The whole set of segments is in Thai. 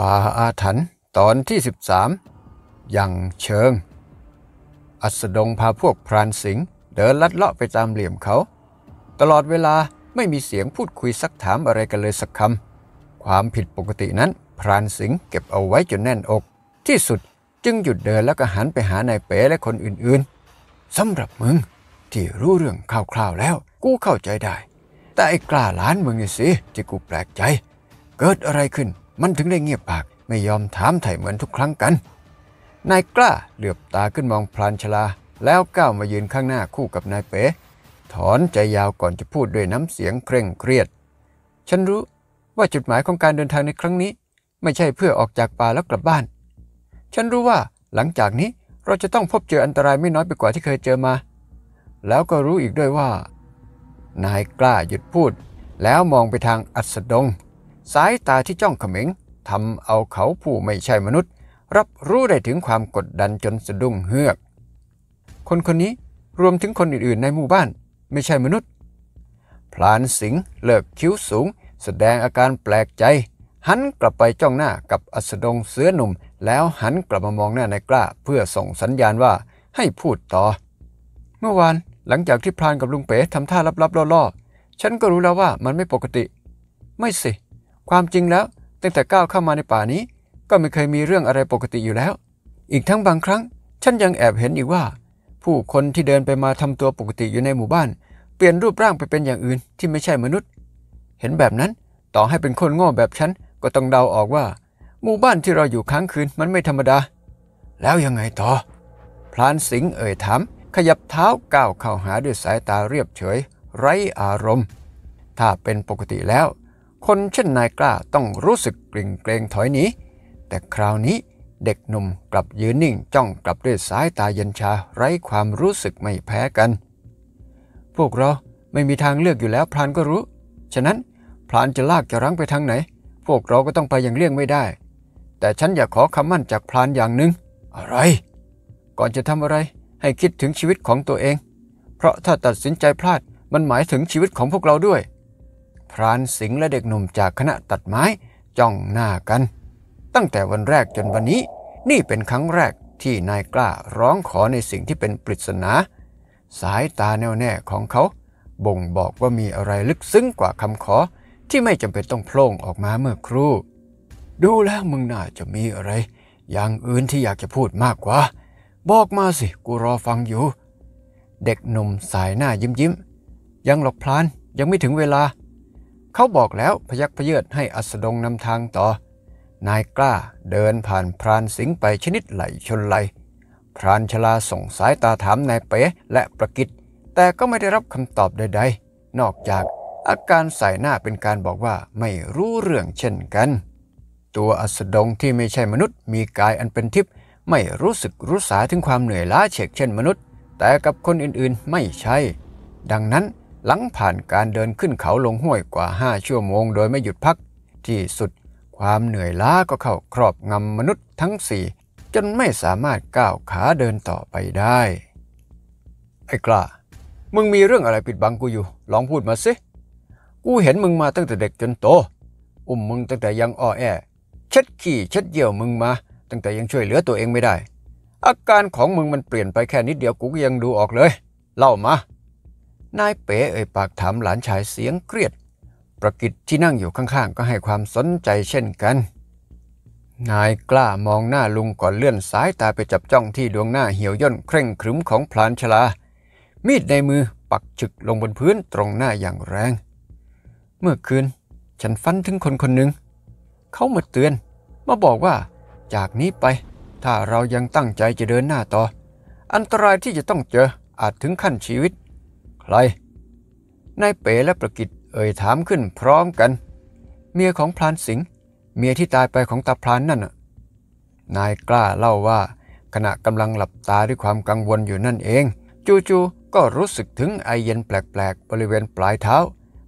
ป่าอาถรรพ์ตอนที่ 13อย่างเชิง อัสดงพาพวกพรานสิงห์เดินลัดเลาะไปตามเหลี่ยมเขา ตลอดเวลาไม่มีเสียงพูดคุยสักถามอะไรกันเลยสักคำความผิดปกตินั้นพรานสิงห์เก็บเอาไว้จนแน่นอกที่สุดจึงหยุดเดินแล้วก็หันไปหานายเป๋และคนอื่นๆสำหรับมึงที่รู้เรื่องคร่าวๆแล้วกูเข้าใจได้ แต่ไอ้กล้าล้านมึงนี่สิที่กูแปลกใจ เกิดอะไรขึ้นมันถึงได้เงียบปากไม่ยอมถามไถ่เหมือนทุกครั้งกัน นายกล้าเหลือบตาขึ้นมองพรานชลา แล้วก้าวมายืนข้างหน้าคู่กับนายเป๋ ถอนใจยาวก่อนจะพูดด้วยน้ำเสียงเคร่งเครียด ฉันรู้ว่าจุดหมายของการเดินทางในครั้งนี้ไม่ใช่เพื่อออกจากป่าแล้วกลับบ้าน ฉันรู้ว่าหลังจากนี้เราจะต้องพบเจออันตรายไม่น้อยไปกว่าที่เคยเจอมา แล้วก็รู้อีกด้วยว่า นายกล้าหยุดพูด แล้วมองไปทางอัศดงสายตาที่จ้องเขม็งทำเอาเขาผู้ไม่ใช่มนุษย์ รับรู้ได้ถึงความกดดันจนสะดุ้งเฮือก คนคนนี้รวมถึงคนอื่น ๆ ในหมู่บ้านไม่ใช่มนุษย์ พลานสิงห์เลิกคิ้วสูงแสดงอาการแปลกใจ หันกลับไปจ้องหน้ากับอัสดงเสือหนุ่ม แล้วหันกลับมามองหน้านายกล้าเพื่อส่งสัญญาณว่าให้พูดต่อ เมื่อวานหลังจากที่พรานกับลุงเป๋ทำท่าลับๆล่อๆ ฉันก็รู้แล้วว่ามันไม่ปกติ ไม่สิความจริงแล้วตั้งแต่ก้าวเข้ามาในป่านี้ก็ไม่เคยมีเรื่องอะไรปกติอยู่แล้ว อีกทั้งบางครั้ง ฉันยังแอบเห็นอีกว่า ผู้คนที่เดินไปมาทำตัวปกติอยู่ในหมู่บ้าน เปลี่ยนรูปร่างไปเป็นอย่างอื่นที่ไม่ใช่มนุษย์ เห็นแบบนั้นต่อให้เป็นคนโง่แบบฉัน ก็ต้องเดาออกว่าหมู่บ้านที่เราอยู่ค้างคืนมันไม่ธรรมดา แล้วยังไงต่อพลานสิงเอ่ยถามขยับเท้าก้าวเข้าหาด้วยสายตาเรียบเฉย ไร้อารมณ์ ถ้าเป็นปกติแล้วคนเช่นนายกล้าต้องรู้สึกเกรงเกรงถอยหนีแต่คราวนี้เด็กหนุ่มกลับยืนนิ่งจ้องกลับด้วยสายตาเย็นชาไร้ความรู้สึกไม่แพ้กัน พวกเราไม่มีทางเลือกอยู่แล้วพรานก็รู้ ฉะนั้นพรานจะลากจะรั้งไปทางไหน พวกเราก็ต้องไปอย่างเลี่ยงไม่ได้ แต่ฉันอยากขอคำมั่นจากพรานอย่างหนึ่ง อะไร ก่อนจะทำอะไรให้คิดถึงชีวิตของตัวเอง เพราะถ้าตัดสินใจพลาดมันหมายถึงชีวิตของพวกเราด้วยพรานสิงห์และเด็กหนุ่มจากคณะตัดไม้จ้องหน้ากัน ตั้งแต่วันแรกจนวันนี้ นี่เป็นครั้งแรกที่นายกล้าร้องขอในสิ่งที่เป็นปริศนา สายตาแน่วแน่ของเขา บ่งบอกว่ามีอะไรลึกซึ้งกว่าคำขอ ที่ไม่จำเป็นต้องโพล่งออกมาเมื่อครู่ ดูแล้วมึงน่าจะมีอะไร อย่างอื่นที่อยากจะพูดมากกว่า บอกมาสิกูรอฟังอยู่ เด็กหนุ่มสายหน้ายิ้มยิ้มยังหลอกพลานยังไม่ถึงเวลาเขาบอกแล้วพยักพเยิดให้อัสดงนำทางต่อ นายกล้าเดินผ่านพรานสิงไปชนิดไหลชนไหลพรานชลาส่งสายตาถามนายเป๋และประกิตแต่ก็ไม่ได้รับคำตอบใดๆ นอกจากอาการใส่หน้าเป็นการบอกว่าไม่รู้เรื่องเช่นกัน ตัวอัสดงที่ไม่ใช่มนุษย์ มีกายอันเป็นทิพย์ไม่รู้สึกรู้สาถึงความเหนื่อยล้าเฉกเช่นมนุษย์ แต่กับคนอื่นๆไม่ใช่ ดังนั้นหลังผ่านการเดินขึ้นเขาลงห้วยกว่าห้าชั่วโมงโดยไม่หยุดพัก ที่สุด ความเหนื่อยล้าก็เข้าครอบงำมนุษย์ทั้งสี่ จนไม่สามารถก้าวขาเดินต่อไปได้ ไอ้กล้ามึงมีเรื่องอะไรปิดบังกูอยู่ ลองพูดมาสิ กูเห็นมึงมาตั้งแต่เด็กจนโต อุ้มมึงตั้งแต่ยังอ่อแอเช็ดขี้เช็ดเยี่ยวมึงมา ตั้งแต่ยังช่วยเหลือตัวเองไม่ได้ อาการของมึงมันเปลี่ยนไปแค่นิดเดียวกูก็ยังดูออกเลยเล่ามานายเป๋เอ่ยปากถามหลานชายเสียงเครียด ประกิจที่นั่งอยู่ข้างๆก็ให้ความสนใจเช่นกัน นายกล้ามองหน้าลุงก่อนเลื่อนสายตาไปจับจ้องที่ดวงหน้าเหี่ยวย่นเคร่งครึมของพลานชลา มีดในมือปักฉึกลงบนพื้นตรงหน้าอย่างแรง เมื่อคืนฉันฟันถึงคนคนหนึ่ง เขามาเตือนมาบอกว่า จากนี้ไปถ้าเรายังตั้งใจจะเดินหน้าต่อ อันตรายที่จะต้องเจออาจถึงขั้นชีวิตไรนายเป๋และประกิตเอ่ยถามขึ้นพร้อมกัน เมียของพลานสิงเมียที่ตายไปของตาพลานนั่นนายกล้าเล่าว่า ขณะกำลังหลับตาด้วยความกังวลอยู่นั่นเอง จู่ๆก็รู้สึกถึงไอเย็นแปลกๆ บริเวณปลายเท้า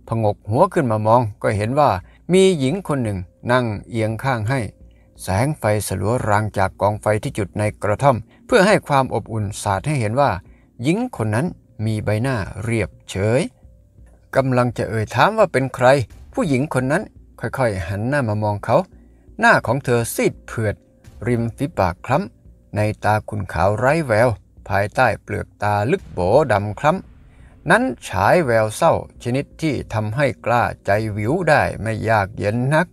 พงกหัวขึ้นมามองก็เห็นว่ามีหญิงคนหนึ่งนั่งเอียงข้างให้ แสงไฟสลัวรางจากกองไฟที่จุดในกระท่อม เพื่อให้ความอบอุ่นสาดให้เห็นว่า หญิงคนนั้นมีใบหน้าเรียบเฉยกำลังจะเอ่ยถามว่าเป็นใคร ผู้หญิงคนนั้นค่อยๆหันหน้ามามองเขา หน้าของเธอซีดเผือด ริมฝีปากคล้ำในตาคุณขาวไร้แวว ภายใต้เปลือกตาลึกโบดำคล้ำนั้นฉายแววเศร้าชนิดที่ทำให้กล้าใจวิวได้ไม่ยากเย็นนัก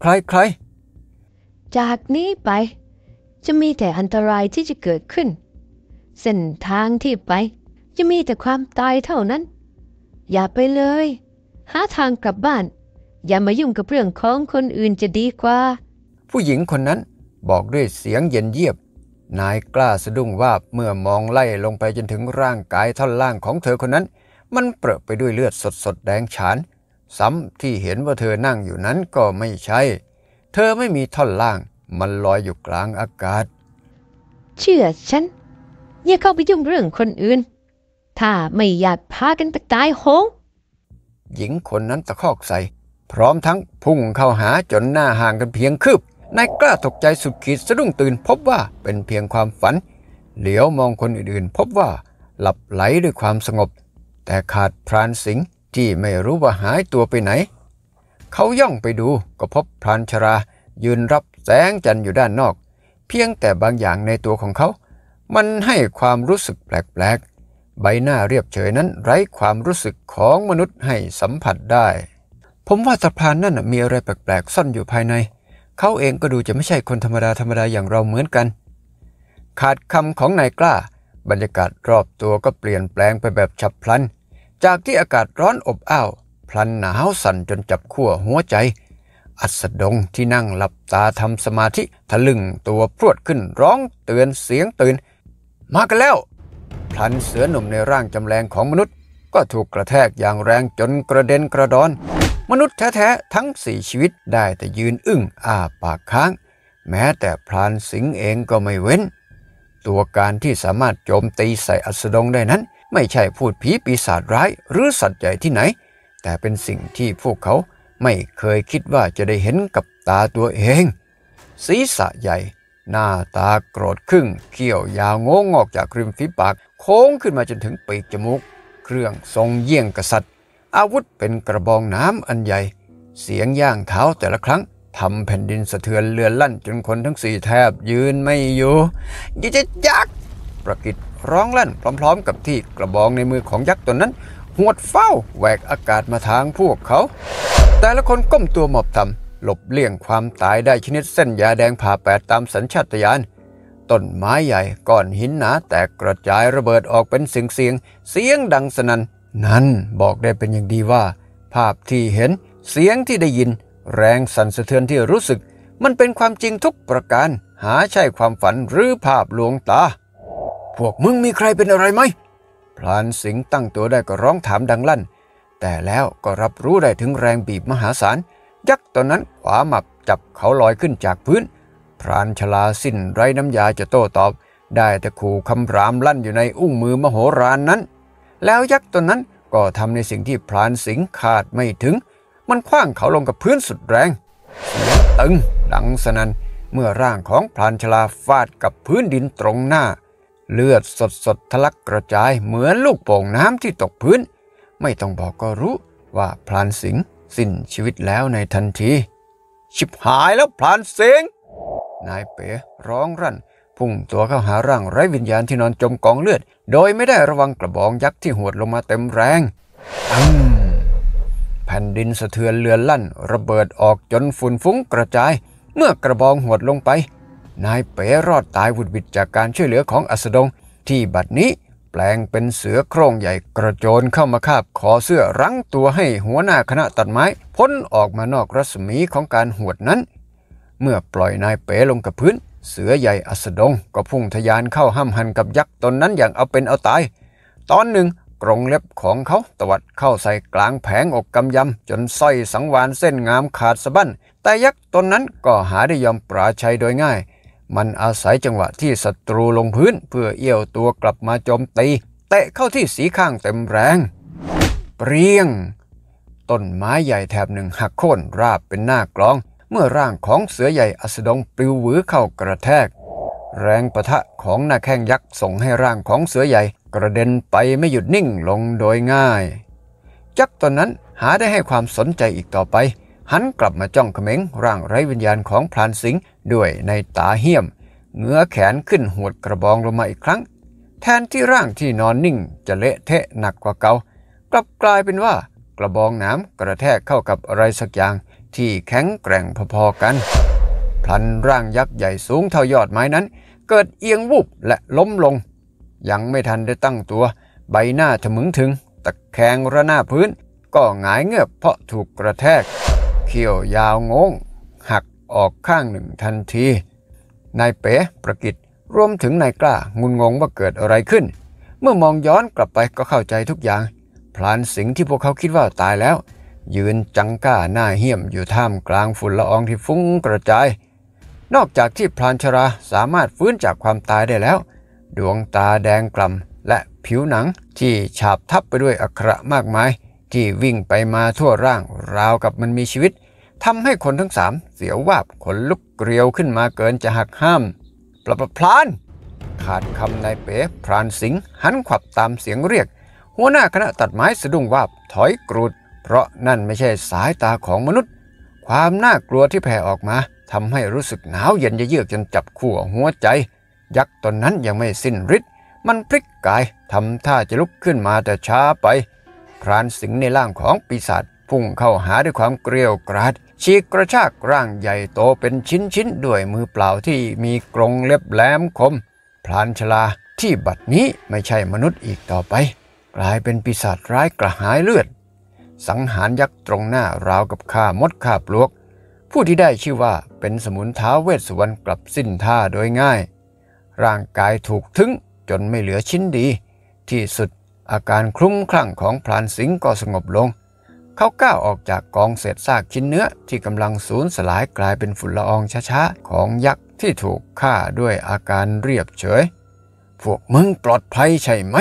ใครๆจากนี้ไป จะมีแต่อันตรายที่จะเกิดขึ้นเส้นทางที่ไป จะมีแต่ความตายเท่านั้น อย่าไปเลย หาทางกลับบ้าน อย่ามายุ่งกับเรื่องของคนอื่นจะดีกว่า ผู้หญิงคนนั้นบอกด้วยเสียงเย็นเยียบ นายกล้าสะดุ้งว่าเมื่อมองไล่ลงไปจนถึงร่างกายท่อนล่างของเธอคนนั้น มันเปรอะไปด้วยเลือดสดสดแดงฉาน ซ้ำที่เห็นว่าเธอนั่งอยู่นั้นก็ไม่ใช่ เธอไม่มีท่อนล่าง มันลอยอยู่กลางอากาศ เชื่อฉันอย่าเข้าไปยุ่งเรื่องคนอื่น ถ้าไม่อยากพากันไปตายโหงหญิงคนนั้นตะคอกใส่ พร้อมทั้งพุ่งเข้าหาจนหน้าห่างกันเพียงคืบ นายกล้าตกใจสุดขีดสะดุ้งตื่นพบว่าเป็นเพียงความฝัน เหลียวมองคนอื่นๆพบว่าหลับไหลด้วยความสงบ แต่ขาดพรานสิงห์ที่ไม่รู้ว่าหายตัวไปไหน เขาย่องไปดูก็พบพรานชรา ยืนรับแสงจันทร์อยู่ด้านนอก เพียงแต่บางอย่างในตัวของเขามันให้ความรู้สึกแปลก ๆ ใบหน้าเรียบเฉยนั้นไร้ความรู้สึกของมนุษย์ให้สัมผัสได้ ผมว่าสะพานนั่นมีอะไรแปลกๆ ซ่อนอยู่ภายใน เขาเองก็ดูจะไม่ใช่คนธรรมดาธรรมดาอย่างเราเหมือนกัน ขาดคำของนายกล้า บรรยากาศรอบตัวก็เปลี่ยนแปลงไปแบบฉับพลัน จากที่อากาศร้อนอบอ้าว พลันหนาวสั่นจนจับขั้วหัวใจ อัสดงที่นั่งหลับตาทำสมาธิทะลึ่งตัวพรวดขึ้นร้อง เตือนเสียงตื่นมากันแล้วพลันเสือหนุ่มในร่างจำแรงของมนุษย์ ก็ถูกกระแทกอย่างแรงจนกระเด็นกระดอน มนุษย์แท้ ๆ ทั้งสี่ชีวิตได้แต่ยืนอึ้งอ้าปากค้าง แม้แต่พลานสิงเองก็ไม่เว้น ตัวการที่สามารถโจมตีใส่อัสดงได้นั้น ไม่ใช่พูดผีปีศาจร้ายหรือสัตว์ใหญ่ที่ไหน แต่เป็นสิ่งที่พวกเขาไม่เคยคิดว่าจะได้เห็นกับตาตัวเอง ศีรษะใหญ่หน้าตาโกรธครึ่งเขี้ยวยาวงงออกจากริมฝีปาก โค้งขึ้นมาจนถึงปีกจมูกเครื่องทรงเยี่ยงกษัตริย์ อาวุธเป็นกระบองน้ำอันใหญ่ เสียงย่างเท้าแต่ละครั้งทำแผ่นดินสะเทือนเลือนลั่น จนคนทั้งสี่แทบยืนไม่อยู่ยักษ์ักประกิดร้องลั่นพร้อม ๆ กับที่กระบอง ในมือของยักษ์ตัวนั้น หวดเฝ้าแหวกอากาศมาทางพวกเขา แต่ละคนก้มตัวหมอบทำหลบเลี่ยงความตายได้ชนิดเส้นยาแดงผ่าแปดตามสัญชาตญาณต้นไม้ใหญ่ก้อนหินหนาแตกกระจายระเบิดออกเป็นเสียงเสียง เสียงดังสนัน่นนั้นบอกได้เป็นอย่างดีว่า ภาพที่เห็น เสียงที่ได้ยิน แรงสั่นสะเทือนที่รู้สึก มันเป็นความจริงทุกประการ หาใช่ความฝันหรือภาพลวงตา พวกมึงมีใครเป็นอะไรไหมพลานสิงตั้งตัวได้ก็ร้องถามดังลั่น แต่แล้วก็รับรู้ได้ถึงแรงบีบมหาศาลยักษ์ตอนนั้นขวาหมับจับเขาลอยขึ้นจากพื้น พรานชลาสิ้นไร้น้ำยาจะโต้ตอบ ได้แต่ขู่คำรามลั่นอยู่ในอุ้งมือมโหฬารนนั้น แล้วยักษ์ตนนั้นก็ทำในสิ่งที่พรานสิงขาดไม่ถึง มันคว้างเขาลงกับพื้นสุดแรงตึงดังสนันเมื่อร่างของพรานชลาฟาดกับพื้นดินตรงหน้า เลือดสดสดทะลักกระจายเหมือนลูกโป่งน้ำที่ตกพื้น ไม่ต้องบอกก็รู้ว่าพรานสิงหสิ้นชีวิตแล้วในทันทีชิบหายแล้วพลานเสียงนายเป๋ร้องรั่นพุ่งตัวเข้าหาร่างไร้วิญญาณที่นอนจมกองเลือด โดยไม่ได้ระวังกระบองยักษ์ที่หวดลงมาเต็มแรงแผ่นดินสะเทือนเลือนลั่น ระเบิดออกจนฝุ่นฟุ้งกระจาย เมื่อกระบองหวดลงไป นายเป๋รอดตายวุดวิดจากการช่วยเหลือของอัสดง ที่บัดนี้แปลงเป็นเสือโคร่งใหญ่กระโจนเข้ามาคาบคอเสื้อรั้งตัวให้หัวหน้าคณะตัดไม้ พ้นออกมานอกรัศมีของการหวดนั้น เมื่อปล่อยนายเป๋ลงกับพื้น เสือใหญ่อัสดง ก็พุ่งทยานเข้าห้ำหันกับยักษ์ตนนั้นอย่างเอาเป็นเอาตายตอนหนึ่งกรงเล็บของเขาตวัดเข้าใส่กลางแผงอกกำยำจนสร้อยสังวานเส้นงามขาดสะบั้นแต่ยักษ์ตนนั้นก็หาได้ยอมปราชัยโดยง่ายมันอาศัยจังหวะที่ศัตรูลงพื้นเพื่อเอี้ยวตัวกลับมาโจมตีเตะเข้าที่สีข้างเต็มแรง เปรียงต้นไม้ใหญ่แถบหนึ่งหักโค่นราบเป็นหน้ากลอง เมื่อร่างของเสือใหญ่อสดงปลิวหวือเข้ากระแทก แรงประทะของหน้าแข้งยักษ์ ส่งให้ร่างของเสือใหญ่กระเด็นไปไม่หยุดนิ่งลงโดยง่าย จักตอนนั้นหาได้ให้ความสนใจอีกต่อไปหันกลับมาจ้องเขม็งร่างไร้วิญญาณของพรานสิงห์ด้วยในตาเหี้ยม เงื้อแขนขึ้นหวดกระบองลงมาอีกครั้ง แทนที่ร่างที่นอนนิ่งจะเละเทะหนักกว่าเกา่ากลับกลายเป็นว่ากระบองน้ำกระแทกเข้ากับอะไรสักอย่างที่แข็งแกร่งพอๆกัน พลันร่างยักษ์ใหญ่สูงเท่ายอดไม้นั้น เกิดเอียงวุบและล้มลง ยังไม่ทันได้ตั้งตัว ใบหน้าถมึงถึง ตะแคงระหน้าพื้น ก็หงายเงือบเพราะถูกกระแทกเขี้ยวยาวงง หักออกข้างหนึ่งทันที นายเป๋ประกิตรวมถึงนายกล้างุนงงว่าเกิดอะไรขึ้น เมื่อมองย้อนกลับไปก็เข้าใจทุกอย่าง พลานสิงที่พวกเขาคิดว่าตายแล้ว ยืนจังก้าหน้าเหี้ยมอยู่ท่ามกลางฝุ่นละอองที่ฟุ้งกระจาย นอกจากที่พลานชราสามารถฟื้นจากความตายได้แล้ว ดวงตาแดงกล่ำและผิวหนังที่ฉาบทับไปด้วยอักระมากมาย ที่วิ่งไปมาทั่วร่าง ราวกับมันมีชีวิตทำให้คนทั้งสามเสียววาบ ขนลุกเกลียวขึ้นมาเกินจะหักห้ามปลัปพลาน ขาดคำนายเป๋พรานสิง หันขวับตามเสียงเรียก หัวหน้าคณะตัดไม้สะดุ้งวาบถอยกรูด เพราะนั่นไม่ใช่สายตาของมนุษย์ ความน่ากลัวที่แผ่ออกมาทำให้รู้สึกหนาวเย็นเยือกจนจับขั้วหัวใจ ยักษ์ตนนั้นยังไม่สิ้นฤทธิ์มันพลิกกายทำท่าจะลุกขึ้นมาแต่ช้าไป พรานสิงในร่างของปีศาจพุ่งเข้าหาด้วยความเกลียวกราดฉีกกระชากร่างใหญ่โตเป็นชิ้น ๆ ด้วยมือเปล่าที่มีกรงเล็บแหลมคม พลานชลาที่บัดนี้ไม่ใช่มนุษย์อีกต่อไป กลายเป็นปีศาจร้ายกระหายเลือด สังหารยักษ์ตรงหน้าราวกับข้ามดข้าปลวก ผู้ที่ได้ชื่อว่าเป็นสมุนท้าเวสสุวรรณกลับสิ้นท่าโดยง่าย ร่างกายถูกทึ้งจนไม่เหลือชิ้นดี ที่สุดอาการคลุ้มคลั่งของพรานสิงห์ก็สงบลงเขาก้าวออกจากกองเศษซากชิ้นเนื้อที่กำลังสูญสลายกลายเป็นฝุ่นละอองช้าๆ ของยักษ์ที่ถูกฆ่าด้วยอาการเรียบเฉย พวกมึงปลอดภัยใช่ไหม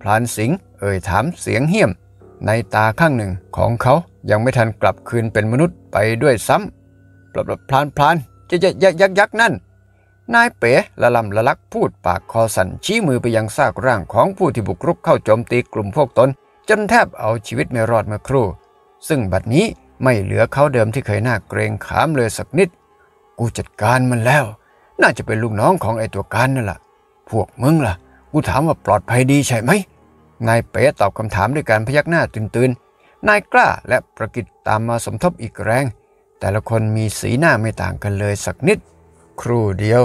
พลานสิงห์เอ่ยถามเสียงเหี้ยม ในตาข้างหนึ่งของเขายังไม่ทันกลับคืนเป็นมนุษย์ไปด้วยซ้ำปลดพลานพลานจะยักยักยักนั่น นายเป๋ละลำละลักพูดปากคอสั่นชี้มือไปยังซากร่างของผู้ที่บุกรุกเข้าโจมตีกลุ่มพวกตนจนแทบเอาชีวิตไม่รอดมาครู่ ซึ่งบัดนี้ไม่เหลือเขาเดิมที่เคยหน้าเกรงขามเลยสักนิด กูจัดการมันแล้ว น่าจะเป็นลูกน้องของไอตัวการนั่นแหละพวกมึงล่ะ กูถามว่าปลอดภัยดีใช่ไหม นายเป๋ตอบคำถามด้วยการพยักหน้าตื่นๆนายกล้าและประกิตตามมาสมทบอีกแรง แต่ละคนมีสีหน้าไม่ต่างกันเลยสักนิด ครู่เดียว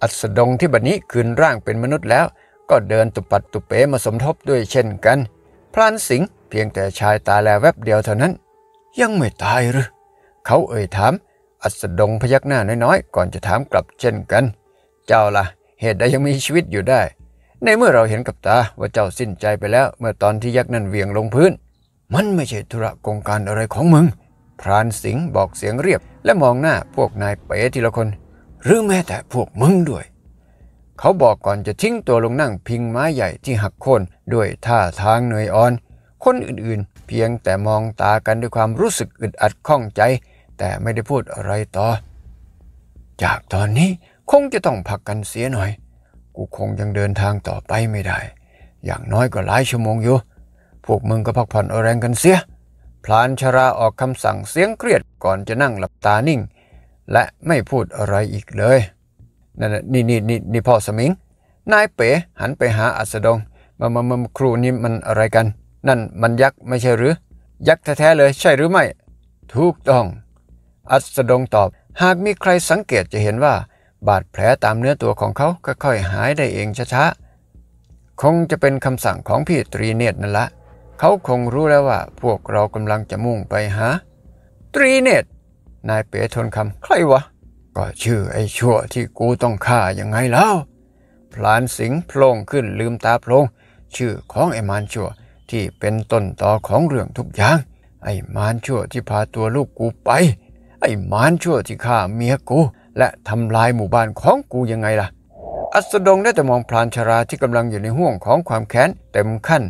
อัสดงที่บัดนี้คืนร่างเป็นมนุษย์แล้ว ก็เดินตุปัดตุเป๋มาสมทบด้วยเช่นกันลานสิงเพียงแต่ชายตาแลแวบเดียวเท่านั้น ยังไม่ตายหรือ เขาเอ่ยถาม อัสดงพยักหน้าน้อยๆ ก่อนจะถามกลับเช่นกัน เจ้าละ่ะ เหตุใดยังมีชีวิตอยู่ได้ ในเมื่อเราเห็นกับตาว่าเจ้าสิ้นใจไปแล้วเมื่อตอนที่ยักษ์นั่นเวียงลงพื้น มันไม่ใช่ธุระกงการอะไรของมึง พรานสิงห์บอกเสียงเรียบและมองหน้าพวกนายเป๋ทีละคน หรือแม้แต่พวกมึงด้วยเขาบอกก่อนจะทิ้งตัวลงนั่งพิงไม้ใหญ่ที่หักโค่นด้วยท่าทางเหนื่อยอ่อน คนอื่นๆ เพียงแต่มองตากันด้วยความรู้สึกอึดอัดข้องใจ แต่ไม่ได้พูดอะไรต่อ จากตอนนี้คงจะต้องพักกันเสียหน่อย กูคงยังเดินทางต่อไปไม่ได้ อย่างน้อยก็หลายชั่วโมงอยู่ พวกมึงก็พักผ่อนอแรงกันเสีย พลานชราออกคำสั่งเสียงเครียดก่อนจะนั่งหลับตานิ่งและไม่พูดอะไรอีกเลยนั่นนี่นี่นี่นี่พ่อสมิง นายเป๋หันไปหาอัสดงมามามาครูนี่ มันอะไรกัน นั่นมันยักษ์ ไม่ใช่หรือ ยักษ์แท้ๆเลยใช่หรือไม่ ถูกต้อง อัสดงตอบ หากมีใครสังเกตจะเห็นว่า บาดแผลตามเนื้อตัวของเขาค่อยๆหายได้เองช้าๆคงจะเป็นคำสั่งของพี่ตรีเนตรนั่นละเขาคงรู้แล้วว่าพวกเรากำลังจะมุ่งไปหาตรีเนตรนายเป๋ทนคำใครวะก็ชื่อไอ้ชั่วที่กูต้องฆ่ายังไงแล้วพลานสิงโผลงขึ้นลืมตาโผล่ชื่อของไอ้มารชั่วที่เป็นต้นต่อของเรื่องทุกอย่าง ไอ้มารชั่วที่พาตัวลูกกูไป ไอ้มารชั่วที่ฆ่าเมียกู และทำลายหมู่บ้านของกูยังไงล่ะ อัสดงได้แต่มองพลานชราที่กำลังอยู่ในห่วงของความแค้น เต็มขั้น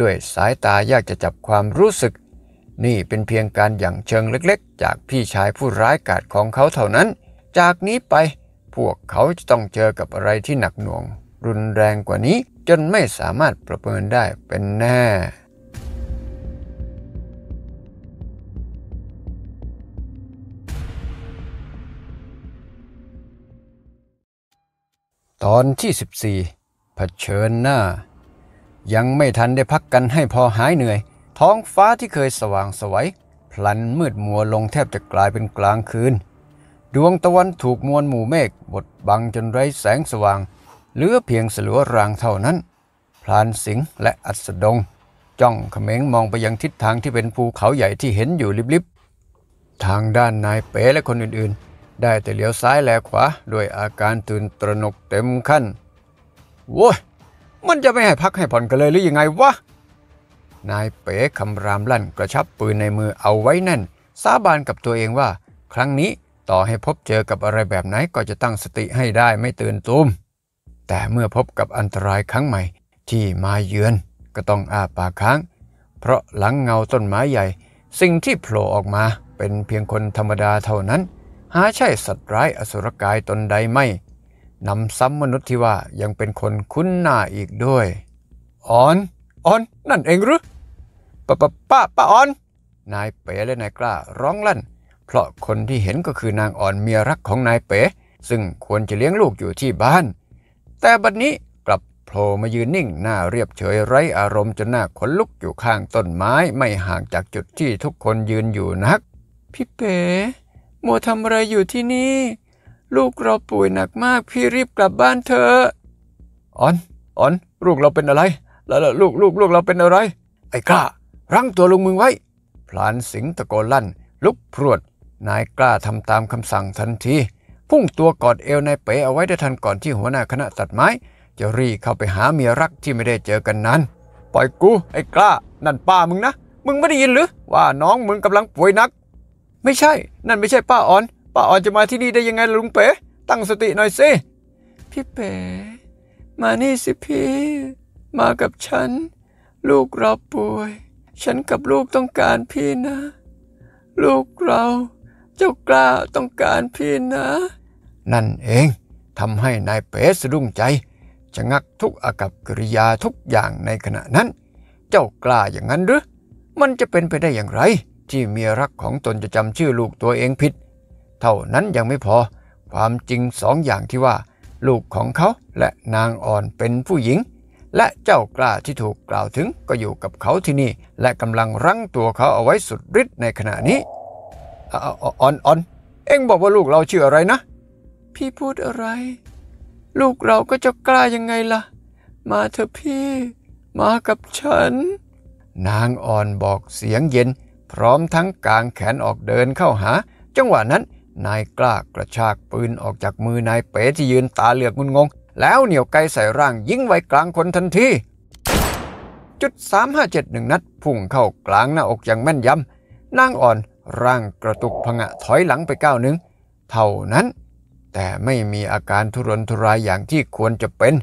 ด้วยสายตายากจะจับความรู้สึก นี่เป็นเพียงการอย่างเชิงเล็กๆ จากพี่ชายผู้ร้ายกาจของเขาเท่านั้นจากนี้ไปพวกเขาจะต้องเจอกับอะไรที่หนักหน่วง รุนแรงกว่านี้จนไม่สามารถประเมินได้เป็นแน่ ตอนที่ 14เผชิญหน้า ยังไม่ทันได้พักกันให้พอหายเหนื่อย ท้องฟ้าที่เคยสว่างสวย พลันมืดมัวลงแทบจะกลายเป็นกลางคืนดวงตะวันถูกมวลหมู่เมฆบดบังจนไร้แสงสว่างเหลือเพียงสลัวรางเท่านั้น พลานสิงห์และอัสดง จ้องเขม็งมองไปยังทิศทางที่เป็นภูเขาใหญ่ที่เห็นอยู่ลิบๆ ทางด้านนายเป๋และคนอื่นๆ ได้แต่เลี้ยวซ้ายแลขวาด้วยอาการตื่นตระหนกเต็มขั้นโว้ยมันจะไม่ให้พักให้ผ่อนกันเลยหรือยังไงวะ นายเป๋คำรามลั่นกระชับปืนในมือเอาไว้แน่นสาบานกับตัวเองว่า ครั้งนี้ต่อให้พบเจอกับอะไรแบบไหนก็จะตั้งสติให้ได้ไม่ตื่นตุมแต่เมื่อพบกับอันตรายครั้งใหม่ ที่มาเยือนก็ต้องอาปากค้าง เพราะหลังเงาต้นไม้ใหญ่ สิ่งที่โผล่ออกมาเป็นเพียงคนธรรมดาเท่านั้น หาใช่สัตว์ร้ายอสุรกายตนใดไม่นำซ้ำมนุษย์ที่ว่ายังเป็นคนคุ้นหน้าอีกด้วยอ่อนอ่อน นั่นเองหรือป้าป้าป้าป่อน นายเป๋และนายกล้าร้องลั่นเพราะคนที่เห็นก็คือนางอ่อนเมียรักของนายเป๋ซึ่งควรจะเลี้ยงลูกอยู่ที่บ้าน แต่บัดนนี้กลับโผล่มายืนนิ่งหน้าเรียบเฉยไร้อารมณ์จนหน้าขนลุกอยู่ข้างต้นไม้ ไม่ห่างจากจุดที่ทุกคนยืนอยู่นักพี่เป๋มัวทำอะไรอยู่ที่นี่ ลูกเราป่วยหนักมากพี่รีบกลับบ้านเถอะอ่อนอ่อน ลูกเราเป็นอะไร แล้วลูกลูกลูกเราเป็นอะไร ไอ้กล้ารั้งตัวลงมึงไว้ พลานสิงตะโกนลั่นลุกพรวดนายกล้าทำตามคำสั่งทันที พุ่งตัวกอดเอวนายเป๋เอาไว้ได้ทันก่อนที่หัวหน้าคณะตัดไม้จะรีเข้าไปหาเมียรักที่ไม่ได้เจอกันนั้น ปล่อยกู ไอ้กล้า นั่นป้ามึงนะ มึงไม่ได้ยินหรือ ว่าน้องมึงกำลังป่วยนัก ไม่ใช่ นั่นไม่ใช่ป้าอ่อน ป้าอ่อนจะมาที่นี่ได้ยังไงลุงเป๋ ตั้งสติหน่อยสิพี่เป๋ มานี่สิพี่มากับฉัน ลูกเราป่วย ฉันกับลูกต้องการพี่นะ ลูกเราจ้ากล้าต้องการพี่นะ นั่นเองทำให้นายเป๋สะดุ้งใจชะงักทุกอากับกริยาทุกอย่างในขณะนั้น เจ้ากล้าอย่างนั้นหรือ มันจะเป็นไปได้อย่างไร ที่เมียรักของตนจะจำชื่อลูกตัวเองผิดเท่านั้นยังไม่พอความจริงสองอย่างที่ว่า ลูกของเขาและนางอ่อนเป็นผู้หญิง และเจ้ากล้าที่ถูกกล่าวถึงก็อยู่กับเขาที่นี่ และกำลังรั้งตัวเขาเอาไว้สุดฤทธิ์ในขณะนี้อ่อนอ่อนเอ็งบอกว่าลูกเราชื่ออะไรนะ พี่พูดอะไร ลูกเราก็จะกล้ายังไงล่ะ มาเถอะพี่ มากับฉัน นางอ่อนบอกเสียงเย็น พร้อมทั้งกางแขนออกเดินเข้าหา จังหวะนั้น นายกล้ากระชากปืน ออกจากมือนายเป๋ที่ยืนตาเหลือกงุนงงแล้วเหนี่ยวไกใส่ร่างยิงไว้กลางคนทันทีจุด 3 5 7งนัดพุ่งเข้ากลางหน้าอกอย่างแม่นยำนางอ่อนร่างกระตุกพงะถอยหลังไปก้าวหนึ่งเท่านั้น แต่ไม่มีอาการทุรนทุรายอย่างที่ควรจะเป็น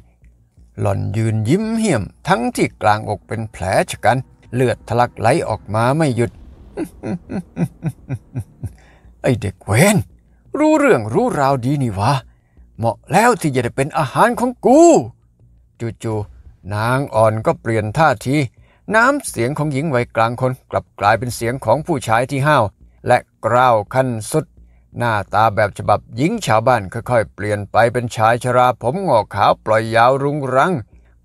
หล่อนยืนยิ้มเหี่ยม ทั้งที่กลางอกเป็นแผลชะกัน เลือดทะลักไหลออกมาไม่หยุด ไอเด็กเวนรู้เรื่องรู้ราวดีนี่วะ เหมาะแล้วที่จะได้เป็นอาหารของกู จูจ่ๆนางอ่อนก็เปลี่ยนท่าทีน้ำเสียงของหญิงวัยกลางคนกลับกลายเป็นเสียงของผู้ชายที่ห้าวและกร้าวขั้นสุด หน้าตาแบบฉบับหญิงชาวบ้านค่อยๆเปลี่ยนไปเป็นชายชราผมงอกขาวปล่อยยาวรุงรัง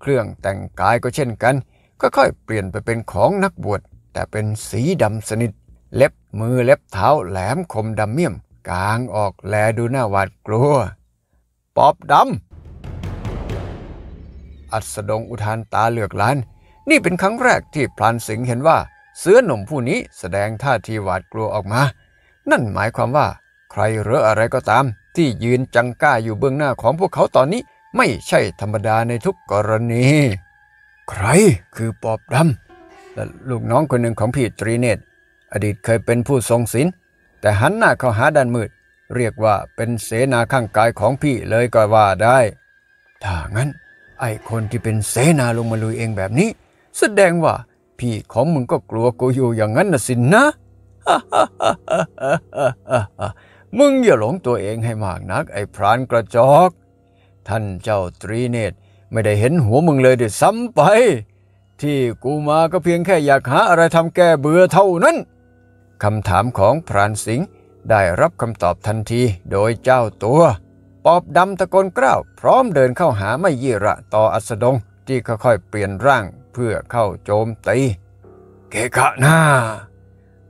เครื่องแต่งกายก็เช่นกันค่อยๆเปลี่ยนไปเป็นของนักบวชแต่เป็นสีดำสนิท เล็บมือเล็บเท้าแหลมคมดำเมี่ยมกางออกแลดูหน้าหวาดกลัวปอบดำอัสดงอุทานตาเหลือกล้านนี่เป็นครั้งแรกที่พลันสิงห์เห็นว่าเสือหนุ่มผู้นี้แสดงท่าทีหวาดกลัวออกมา นั่นหมายความว่า ใครหรืออะไรก็ตาม ที่ยืนจังก้าอยู่เบื้องหน้าของพวกเขาตอนนี้ไม่ใช่ธรรมดาในทุกกรณี ใครคือปอบดำ และลูกน้องคนหนึ่งของพี่ตรีเนต อดีตเคยเป็นผู้ทรงศีล แต่หันหน้าเข้าหาด้านมืดเรียกว่าเป็นเสนาข้างกายของพี่เลยก็ว่าได้ ถ้างั้น ไอคนที่เป็นเสนาลงมาลุยเองแบบนี้แสดงว่าพี่ของมึงก็กลัวกูอยู่อย่างนั้นนะสินนะมึงอย่าหลงตัวเองให้มากนักไอ้พรานกระจอก ท่านเจ้าตรีเนตรไม่ได้เห็นหัวมึงเลยด้วยซ้ำไป ที่กูมาก็เพียงแค่อยากหาอะไรทำแก้เบื่อเท่านั้นคำถามของพรานสิงห์ได้รับคำตอบทันทีโดยเจ้าตัวปอบดำตะโกนกล้าว พร้อมเดินเข้าหาไม่ยี่ระต่ออัสดงที่ค่อยๆเปลี่ยนร่างเพื่อเข้าโจมตีเกกะหน้า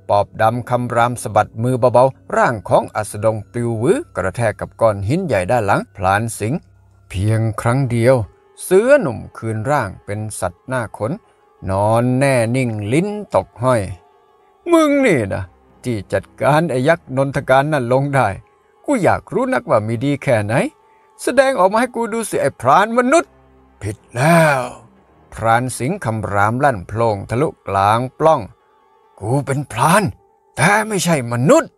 ปอบดำคำรามสะบัดมือเบาๆ ร่างของอัสดงปลิววื้อกระแทกกับก้อนหินใหญ่ด้านหลัง พลานสิง เพียงครั้งเดียว เสื้อหนุ่มคืนร่างเป็นสัตว์หน้าขน นอนแน่นิ่งลิ้นตกห้อย มึงนี่นะที่จัดการไอ้ยักษ์นนทการนั่นลงได้ กูอยากรู้นักว่ามีดีแค่ไหน แสดงออกมาให้กูดูสิไอ้พรานมนุษย์ ผิดแล้วพรานสิงคำรามลั่นโพลงทะลุกลางปล้อง กูเป็นพรานแต่ไม่ใช่มนุษย์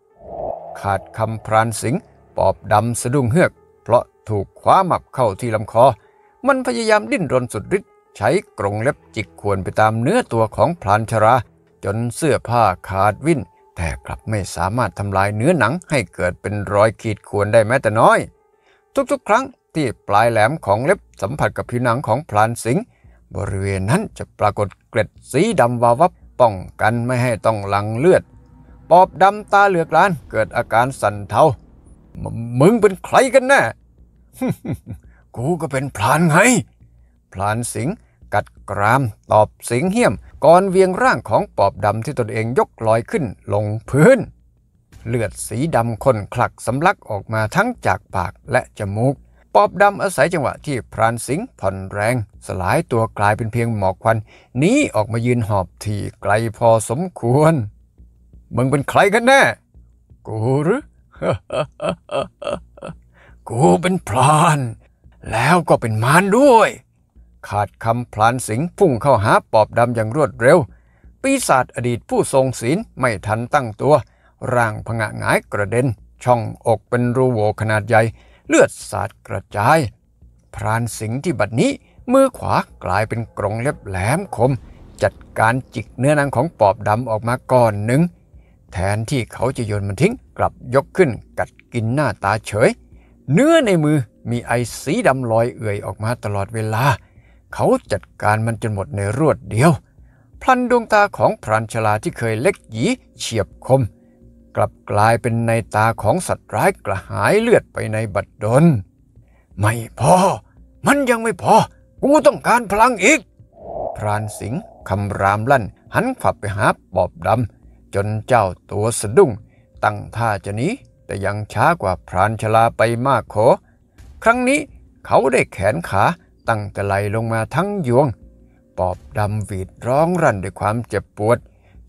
ขาดคำพรานสิงปอบดำสะดุ้งเฮือก เพราะถูกคว้าหมับเข้าที่ลำคอ มันพยายามดิ้นรนสุดฤทธิ์ใช้กรงเล็บจิกควนไปตามเนื้อตัวของพรานชรา จนเสื้อผ้าขาดวิ่นแต่กลับไม่สามารถทำลายเนื้อหนังให้เกิดเป็นรอยขีดข่วนได้แม้แต่น้อย ทุกๆ ครั้งที่ปลายแหลมของเล็บสัมผัสกับผิวหนังของพรานสิงห์บริเวณนั้นจะปรากฏเกล็ดสีดำวาวับป้องกันไม่ให้ต้องหลั่งเลือดปอบดำตาเหลือกล้านเกิดอาการสั่นเทามึงเป็นใครกันแน่กูก็เป็นพลานไงพลานสิงกัดกรามตอบสิงเหี้ยม ก่อนเวียงร่างของปอบดำที่ตนเองยกลอยขึ้นลงพื้น เลือดสีดำข้นคลักสำลักออกมาทั้งจากปากและจมูกอบดำอาศัยจังหวะที่พรานสิงห์ผ่อนแรง สลายตัวกลายเป็นเพียงหมอกควัน นี้ออกมายืนหอบที่ไกลพอสมควรมึงเป็นใครกันแน่ กูหรือกูเป็นพราน แล้วก็เป็นมารด้วย ขาดคำพลานสิงพุ่งเข้าหาปอบดำอย่างรวดเร็ว ปีศาจอดีตผู้ทรงศีลไม่ทันตั้งตัว ร่างผงะหงายกระเด็น ช่องอกเป็นรูโหว่ขนาดใหญ่เลือดสาดกระจาย พรานสิงห์ที่บัดนี้ มือขวากลายเป็นกรงเล็บแหลมคม จัดการจิกเนื้อนังของปอบดำออกมาก่อนหนึ่ง แทนที่เขาจะโยนมันทิ้งกลับยกขึ้นกัดกินหน้าตาเฉย เนื้อในมือมีไอสีดำลอยเอื่อยออกมาตลอดเวลา เขาจัดการมันจนหมดในรวดเดียว พลันดวงตาของพรานชลาที่เคยเล็กหยีเฉียบคมกลับกลายเป็นในตาของสัตว์ร้ายกระหายเลือดไปในบัดดลไม่พอมันยังไม่พอกูต้องการพลังอีก พรานสิง์คำรามลั่น หันขับไปหาปอบดำจนเจ้าตัวสะดุ้ง ตั้งท่าจะนี้แต่ยังช้ากว่าพรานชลาไปมากขอ ครั้งนี้เขาได้แขนขาตั้งแต่ไหลลงมาทั้งยวงปอบดำวีดร้องรั่นด้วยความเจ็บปวด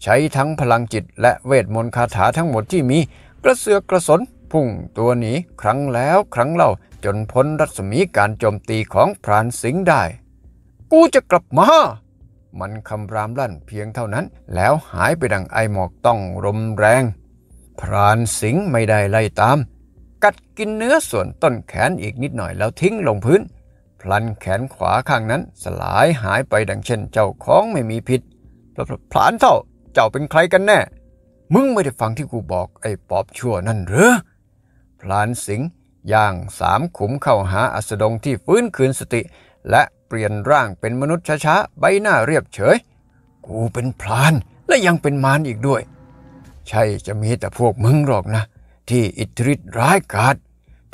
ใช้ทั้งพลังจิตและเวทมนต์คาถาทั้งหมดที่มีกระเสือกกระสนพุ่งตัวหนีครั้งแล้วครั้งเล่าจนพ้นรัศมีการโจมตีของพรานสิงได้ กูจะกลับมา มันคำรามลั่นเพียงเท่านั้น แล้วหายไปดังไอหมอกต้องลมแรง พรานสิงไม่ได้ไล่ตาม กัดกินเนื้อส่วนต้นแขนอีกนิดหน่อยแล้วทิ้งลงพื้น พลันแขนขวาข้างนั้นสลายหายไปดังเช่น เจ้าของไม่มีพิษพลานเท่าจ้าเป็นใครกันแน่ มึงไม่ได้ฟังที่กูบอกไอ้ปอบชั่วนั่นหรือพลานสิงห์ย่างสามขุมเข้าหาอัสดงที่ฟื้นคืนสติ และเปลี่ยนร่างเป็นมนุษย์ช้าๆใบหน้าเรียบเฉย กูเป็นพลาน และยังเป็นมารอีกด้วย ใช่จะมีแต่พวกมึงหรอกนะ ที่อิทธิฤทธิ์ร้ายกาจ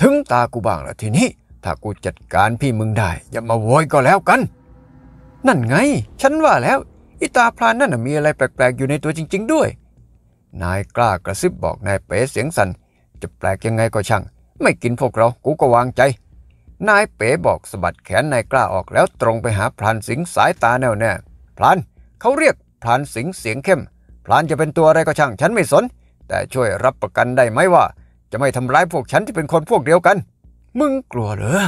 ถึงตากูบ้างละทีนี้ ถ้ากูจัดการพี่มึงได้ อย่ามาโวยก็แล้วกัน นั่นไงฉันว่าแล้วอตาพรานนั่นมีอะไรแปลกๆอยู่ในตัวจริงๆ ด้วย นายกล้ากระซิบบอกนายเป๋เสียงสัน่นจะแปลกยังไงก็ช่างไม่กินพวกเรากูก็วางใจ นายเป๋บอกสะบัดแขนนายกล้าออกแล้วตรงไปหาพรานสิงสายตาแน่วแน่พรานเขาเรียกพรานสิงเสียงเข้มพรานจะเป็นตัวอะไรก็ช่างฉันไม่สน แต่ช่วยรับประกันได้ไหมว่า จะไม่ทำร้ายพวกฉันที่เป็นคนพวกเดียวกัน มึงกลัวเหรอ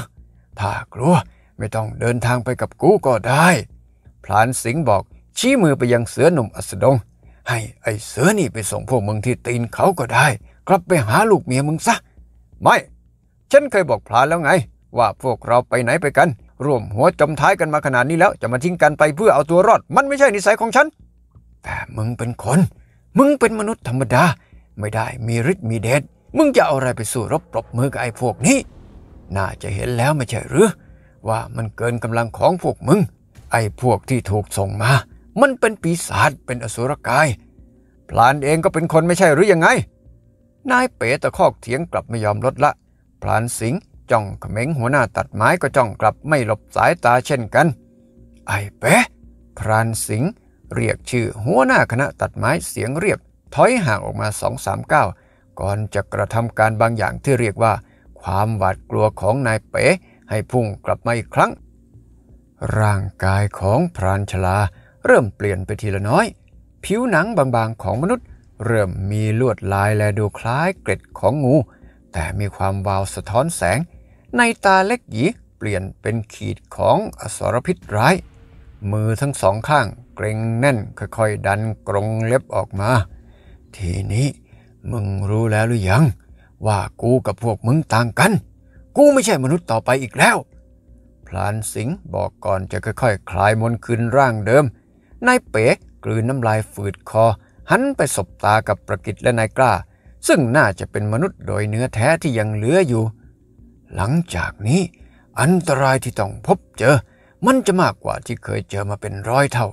ถ้ากลัวไม่ต้องเดินทางไปกับกูก็ได้พรานสิงบอกชี้มือไปยังเสือหนุ่มอัสดง ให้ไอ้เสือนี่ไปส่งพวกมึงที่ตีนเขาก็ได้ กลับไปหาลูกเมียมึงซะ ไม่ ฉันเคยบอกพลาแล้วไง ว่าพวกเราไปไหนไปกันร่วมหัวจมท้ายกันมาขนาดนี้แล้วจะมาทิ้งกันไปเพื่อเอาตัวรอดมันไม่ใช่นิสัยของฉัน แต่มึงเป็นคน มึงเป็นมนุษย์ธรรมดาไม่ได้มีฤทธิ์มีเดชมึงจะเอาอะไรไปสู้รบปรบมือกับไอ้พวกนี้ น่าจะเห็นแล้วไม่ใช่หรือ ว่ามันเกินกำลังของพวกมึง ไอ้พวกที่ถูกส่งมามันเป็นปีศาจเป็นอสุรกาย พลานเองก็เป็นคนไม่ใช่หรือยังไง นายเป๋ตะคอกเถียงกลับไม่ยอมลดละพลานสิงจ้องเขม็งหัวหน้าตัดไม้ก็จ้องกลับไม่หลบสายตาเช่นกัน ไอ้เป๋พรานสิงเรียกชื่อหัวหน้าคณะตัดไม้เสียงเรียบ ถอยห่างออกมาสองสามก้าว ก่อนจะกระทำการบางอย่างที่เรียกว่าความหวาดกลัวของนายเป๋ให้พุ่งกลับมาอีกครั้ง ร่างกายของพรานชลาเริ่มเปลี่ยนไปทีละน้อย ผิวหนังบางๆ ของมนุษย์ เริ่มมีลวดลายและดูคล้ายเกร็ดของงู แต่มีความวาวสะท้อนแสง ในตาเล็กหยีเปลี่ยนเป็นขีดของอสรพิษร้าย มือทั้งสองข้างเกรงแน่นค่อยๆ ดันกรงเล็บออกมา ทีนี้มึงรู้แล้วหรือยัง ว่ากูกับพวกมึงต่างกัน กูไม่ใช่มนุษย์ต่อไปอีกแล้ว พลานสิงห์บอกก่อนจะค่อยๆคลายมนคืนร่างเดิมนายเป๋กลืนน้ำลายฝืดคอ หันไปสบตากับประกิตและนายกล้า ซึ่งน่าจะเป็นมนุษย์โดยเนื้อแท้ที่ยังเหลืออยู่ หลังจากนี้ อันตรายที่ต้องพบเจอ มันจะมากกว่าที่เคยเจอมาเป็นร้อยเท่า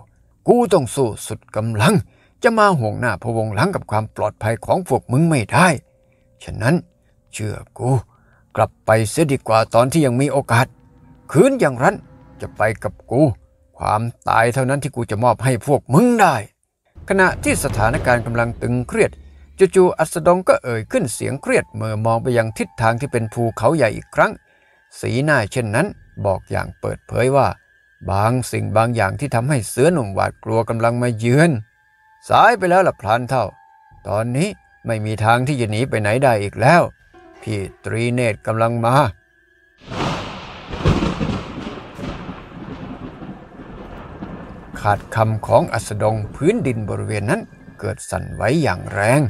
กูต้องสู้สุดกำลัง จะมาห่วงหน้าพวงหลังกับความปลอดภัยของพวกมึงไม่ได้ ฉะนั้นเชื่อกูกลับไปเสียดีกว่าตอนที่ยังมีโอกาสคืนอย่างรั้นจะไปกับกูความตายเท่านั้นที่กูจะมอบให้พวกมึงได้ ขณะที่สถานการณ์กำลังตึงเครียดจู่ๆอัสดงก็เอ่ยขึ้นเสียงเครียด เมื่อมองไปยังทิศทางที่เป็นภูเขาใหญ่อีกครั้ง สีหน้าเช่นนั้นบอกอย่างเปิดเผยว่า บางสิ่งบางอย่างที่ทำให้เสือหนุ่มหวาดกลัวกำลังมาเยือน สายไปแล้วล่ะพลานเท่า ตอนนี้ไม่มีทางที่จะหนีไปไหนได้อีกแล้วพี่ตรีเนตรกำลังมาขาดคำของอัสดงพื้นดินบริเวณนั้นเกิดสั่นไหวอย่างแรง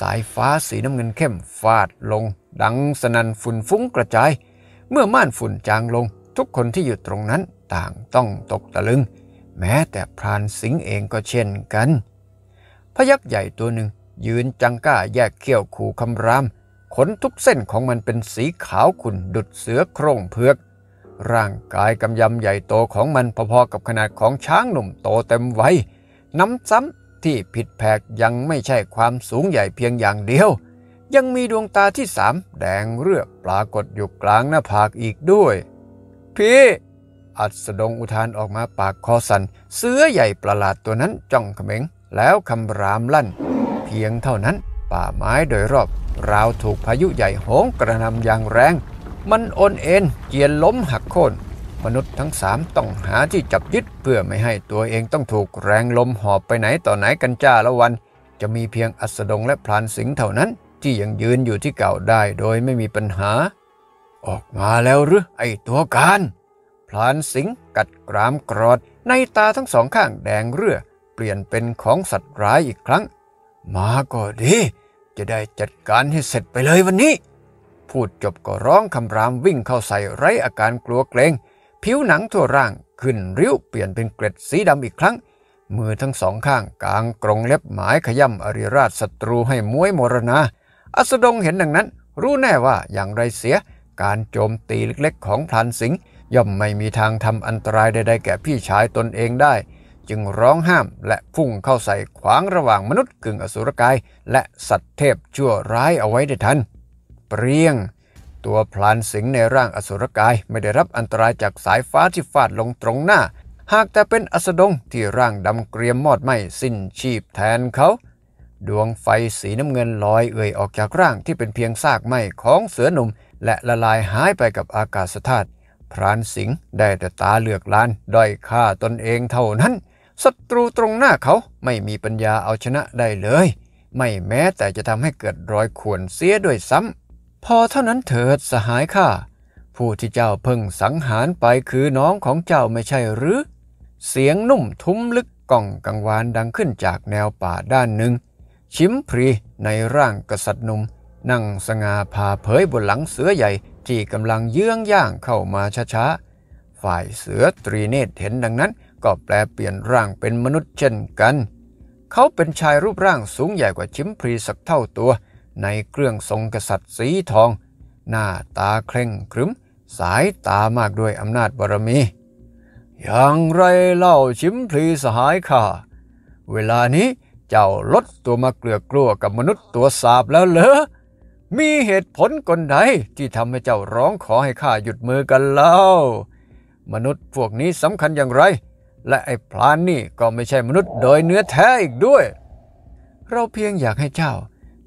สายฟ้าสีน้ำเงินเข้มฟาดลง ดังสนั่นฝุ่นฟุ้งกระจาย เมื่อม่านฝุ่นจางลง ทุกคนที่อยู่ตรงนั้นต่างต้องตกตะลึง แม้แต่พรานสิงเองก็เช่นกัน พยักษ์ใหญ่ตัวหนึ่งยืนจังก้าแยกเขี้ยวขู่คำราม ขนทุกเส้นของมันเป็นสีขาวขุ่นดุดเสือโคร่งเพือกร่างกายกำยำใหญ่โตของมันพอๆกับขนาดของช้างหนุ่มโตเต็มวัย น้ำซ้ำที่ผิดแผกยังไม่ใช่ความสูงใหญ่เพียงอย่างเดียว ยังมีดวงตาที่สามแดงเรือปรากฏอยู่กลางหน้าผากอีกด้วย พี่ อัดสดงอุทานออกมาปากคอสันเสื้อใหญ่ประหลาดตัวนั้นจ้องเขม็งแล้วคำรามลั่น เพียงเท่านั้นป่าไม้โดยรอบราวถูกพายุใหญ่โหมกระนำอย่างแรงมันโอนเอ็น เกียนล้มหักโค่นมนุษย์ทั้งสามต้องหาที่จับยึดเพื่อไม่ให้ตัวเองต้องถูกแรงลมหอบไปไหนต่อไหนกันจ้าละวัน จะมีเพียงอัสดงและพลานสิงเท่านั้น ที่ยังยืนอยู่ที่เก่าได้โดยไม่มีปัญหา ออกมาแล้วหรือ ไอตัวการ พลานสิงกัดกรามกรอดในตาทั้งสองข้างแดงเรือเปลี่ยนเป็นของสัตว์ร้ายอีกครั้ง มาก็ดี จะได้จัดการให้เสร็จไปเลยวันนี้พูดจบก็ร้องคำรามวิ่งเข้าใส่ไร้อาการกลัวเกรงผิวหนังทั่วร่างขึ้นริ้วเปลี่ยนเป็นเกล็ดสีดำอีกครั้ง มือทั้งสองข้างกางกรงเล็บหมายขย่ำอริราชศัตรูให้ม้วยมรณาอัสดงเห็นดังนั้นรู้แน่ว่าอย่างไรเสียการโจมตีเล็ก ๆของพลันสิงย่อมไม่มีทางทำอันตรายใดๆแก่พี่ชายตนเองได้ จึงร้องห้ามและพุ่งเข้าใส่ขวางระหว่างมนุษย์กึ่งอสุรกาย และสัตว์เทพชั่วร้ายเอาไว้ได้ทันเปรี้ยง ตัวพลานสิงในร่างอสุรกายไม่ได้รับอันตรายจากสายฟ้า ที่ฟาดลงตรงหน้า หากแต่เป็นอสดงที่ร่างดำเกรียมมอดไหมสิ้นชีพแทนเขา ดวงไฟสีน้ำเงินลอยเอ่ยออกจากร่างที่เป็นเพียงซากไหม้ของเสือหนุ่ม และละลายหายไปกับอากาศธาตุพรานสิงห์ได้แต่ตาเหลือกลาน ด้อยค่าตนเองเท่านั้นศัตรูตรงหน้าเขาไม่มีปัญญาเอาชนะได้เลย ไม่แม้แต่จะทำให้เกิดรอยข่วนเสียด้วยซ้ำพอเท่านั้นเถิดสหายข้าผู้ที่เจ้าเพิ่งสังหารไปคือน้องของเจ้าไม่ใช่หรือเสียงนุ่มทุ้มลึกก้องกังวานดังขึ้นจากแนวป่าด้านหนึ่ง ชิมพรีในร่างกษัตริย์นุ่ม นั่งสง่าพาเผยบนหลังเสือใหญ่ ที่กำลังเยื้องย่างเข้ามาช้าๆ ฝ่ายเสือตรีเนตรเห็นดังนั้น ก็แปลเปลี่ยนร่างเป็นมนุษย์เช่นกัน เขาเป็นชายรูปร่างสูงใหญ่กว่าชิมพรีสักเท่าตัวในเครื่องทรงกษัตริย์สีทอง หน้าตา เคร่งครึม สายตามากด้วยอำนาจบารมี อย่างไรเล่าชิมพลีสหายข้าเวลานี้เจ้าลดตัวมาเกลือกลัวกับมนุษย์ตัวสาบแล้วเหรอมีเหตุผลกลใด ที่ทำให้เจ้าร้องขอให้ข้าหยุดมือกันเล่า มนุษย์พวกนี้สำคัญอย่างไร และไอ้พลานนี่ก็ไม่ใช่มนุษย์โดยเนื้อแท้อีกด้วย เราเพียงอยากให้เจ้า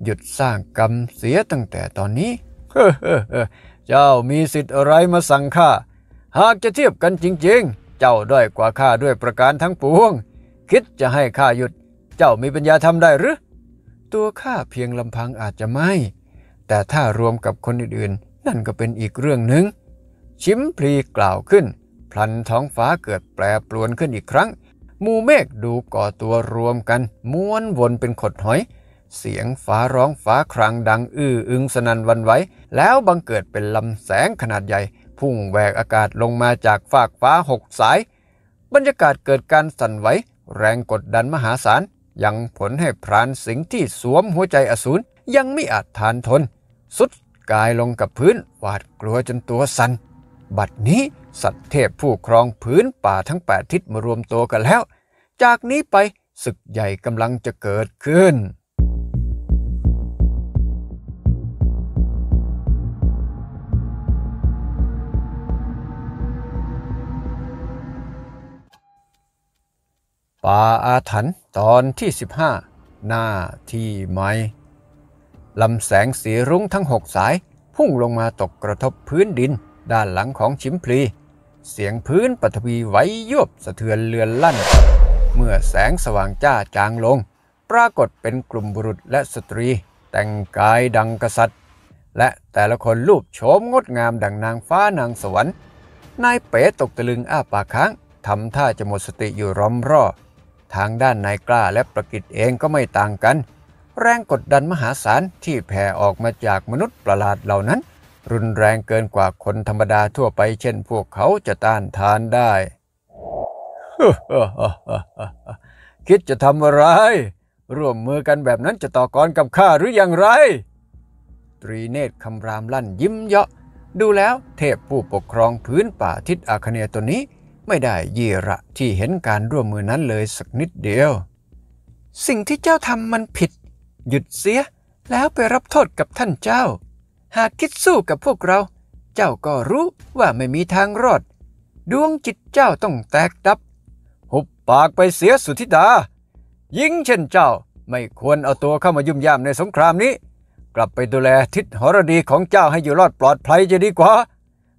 หยุดสร้างกรรมเสียตั้งแต่ตอนนี้เฮ้เจ้ามีสิทธิ์อะไรมาสั่งข้า หากจะเทียบกันจริง ๆ เจ้าด้อยกว่าข้าด้วยประการทั้งปวง คิดจะให้ข้าหยุด เจ้ามีปัญญาทำได้หรือ ตัวข้าเพียงลำพังอาจจะไม่ แต่ถ้ารวมกับคนอื่นๆนั่นก็เป็นอีกเรื่องหนึ่ง ชิมพลีกล่าวขึ้น พลันท้องฟ้าเกิดแปรปรวนขึ้นอีกครั้งมูเมฆดูก่อตัวรวมกัน ม้วนวนเป็นขดหอยเสียงฟ้าร้องฟ้าครางดังอื้ออึงสนันวันไหวแล้วบังเกิดเป็นลำแสงขนาดใหญ่ พุ่งแหวกอากาศลงมาจากฟากฟ้าหกสาย บรรยากาศเกิดการสั่นไหวแรงกดดันมหาศาล ยังผลให้พรานสิงห์ที่สวมหัวใจอสูรยังไม่อาจทานทน สุดกายลงกับพื้นหวาดกลัวจนตัวสัน่นบัดนี้สัตว์เทพผู้ครองพื้นป่าทั้งแปดทิศมารวมตัวกันแล้วจากนี้ไปศึกใหญ่กำลังจะเกิดขึ้นป่าอาถรรพ์ตอนที่ 15 หน้าที่ใหม่ลำแสงสีรุ้งทั้งหกสาย พุ่งลงมาตกกระทบพื้นดินด้านหลังของชิมพลี เสียงพื้นปฐวีไหวยุบสะเทือนเลือนลั่น เมื่อแสงสว่างจ้าจางลง ปรากฏเป็นกลุ่มบุรุษและสตรี แต่งกายดังกษัตริย์ และแต่ละคนรูปโฉมงดงามดังนางฟ้านางสวรรค์นายเป๋ตกตะลึงอ้าปากค้างทำท่าจะหมดสติอยู่ร้อมรอบทางด้านนายกล้าและประกิตเองก็ไม่ต่างกัน แรงกดดันมหาศาลที่แผ่ออกมาจากมนุษย์ประหลาดเหล่านั้น รุนแรงเกินกว่าคนธรรมดาทั่วไปเช่นพวกเขาจะต้านทานได้ คิดจะทำอะไร ร่วมมือกันแบบนั้นจะต่อกรกับข้าหรืออย่างไร ตรีเนตรคำรามลั่นยิ้มเยาะดูแล้วเทพผู้ปกครองพื้นป่าทิศอาคเนยตัวนี้ไม่ได้ยีระที่เห็นการร่วมมือนั้นเลยสักนิดเดียว สิ่งที่เจ้าทำมันผิด หยุดเสียแล้วไปรับโทษกับท่านเจ้า หากคิดสู้กับพวกเรา เจ้าก็รู้ว่าไม่มีทางรอดดวงจิตเจ้าต้องแตกดับ หุบปากไปเสียสุธิดายิ่งเช่นเจ้าไม่ควรเอาตัวเข้ามายุ่มยามในสงครามนี้ กลับไปดูแลทิศหรดีของเจ้าให้อยู่รอดปลอดภัยจะดีกว่า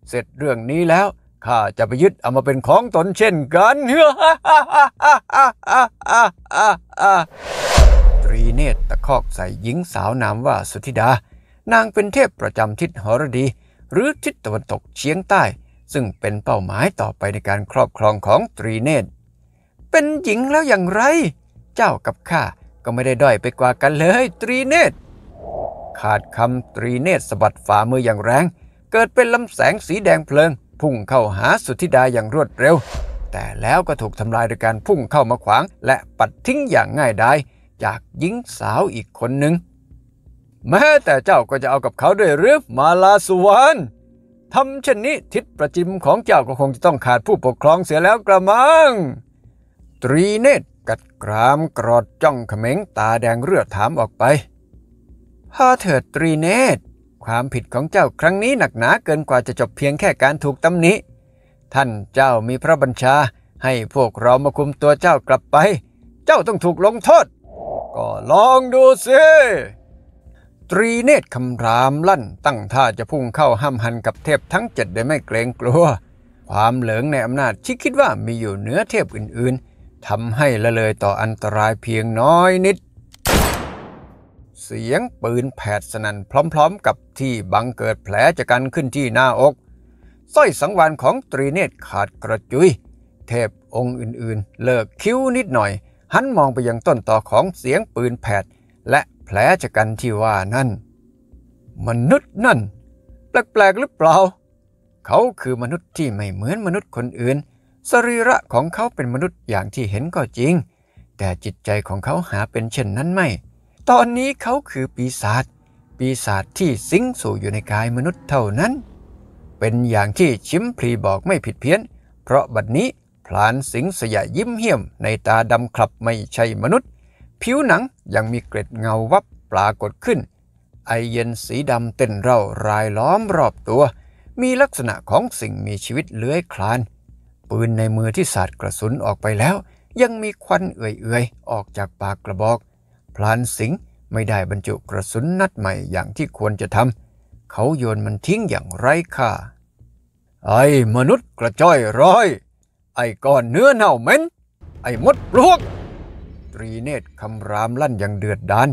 เสร็จเรื่องนี้แล้วข้าจะไปยึดเอามาเป็นของตนเช่นกันเฮ้อตรีเนตรตะคอกใส่หญิงสาวนามว่าสุธิดา นางเป็นเทพประจำทิศหรดี หรือทิศตะวันตกเฉียงใต้ ซึ่งเป็นเป้าหมายต่อไปในการครอบครองของตรีเนตรเป็นหญิงแล้วอย่างไร เจ้ากับข้าก็ไม่ได้ด้อยไปกว่ากันเลยตรีเนตรขาดคำตรีเนตรสะบัดฝ่ามืออย่างแรงเกิดเป็นลำแสงสีแดงเพลิงพุ่งเข้าหาสุธิดาอย่างรวดเร็ว แต่แล้วก็ถูกทำลายโดยการพุ่งเข้ามาขวาง และปัดทิ้งอย่างง่ายดายจากหญิงสาวอีกคนหนึ่ง แม้แต่เจ้าก็จะเอากับเขาด้วยหรือมาลาสุวรรณทำเช่นนี้ทิศประจิมของเจ้าก็คงจะต้องขาดผู้ปกครองเสียแล้วกระมัง ตรีเนตกัดกรามกรอดจ้องเขม็งตาแดงเรือดถามออกไปพาเถิดตรีเนตรความผิดของเจ้าครั้งนี้หนักหนาเกินกว่าจะจบเพียงแค่การถูกตำหนิ ท่านเจ้ามีพระบัญชาให้พวกเรามาคุมตัวเจ้ากลับไป เจ้าต้องถูกลงโทษ ก็ลองดูสิ ตรีเนตรคำรามลั่นตั้งท่าจะพุ่งเข้าห้ามหันกับเทพทั้งเจ็ดโดยไม่เกรงกลัว ความเหลืองในอำนาจที่คิดว่ามีอยู่เหนือเทพอื่น ๆ ทำให้ละเลยต่ออันตรายเพียงน้อยนิดเสียงปืนแผดสนั่นพร้อม ๆ กับที่บังเกิดแผลจากการขึ้นที่หน้าอกสร้อยสังวานของตรีเนตรขาดกระจุย เทพองค์อื่นๆ เลิกคิ้วนิดหน่อยหันมองไปยังต้นต่อของเสียงปืนแผด และแผลจากกันที่ว่านั่นมนุษย์นั่นแปลกๆหรือเปล่า เขาคือมนุษย์ที่ไม่เหมือนมนุษย์คนอื่นสรีระของเขาเป็นมนุษย์อย่างที่เห็นก็จริง แต่จิตใจของเขาหาเป็นเช่นนั้นไม่ตอนนี้เขาคือปีศาจปีศาจที่สิงสู่อยู่ในกายมนุษย์เท่านั้น เป็นอย่างที่ชิมพลีบอกไม่ผิดเพี้ยน เพราะบัดนี้พลานสิงสยายิ้มเหี้ยมในตาดำคลับไม่ใช่มนุษย์ ผิวหนังยังมีเกร็ดเงาวับปรากฏขึ้น ไอเย็นสีดำเต้นเร่ารายล้อมรอบตัว มีลักษณะของสิ่งมีชีวิตเลื้อยคลาน ปืนในมือที่สาดกระสุนออกไปแล้ว ยังมีควันเอื่อยๆออกจากปากกระบอกพลานสิงห์ไม่ได้บรรจุกระสุนนัดใหม่อย่างที่ควรจะทำเขาโยนมันทิ้งอย่างไร้ค่าไอ้มนุษย์กระจ้อยร้อย ไอ้ก้อนเนื้อเน่าเหม็น ไอ้มดลวก ตรีเนตรคำรามลั่นอย่างเดือดดาน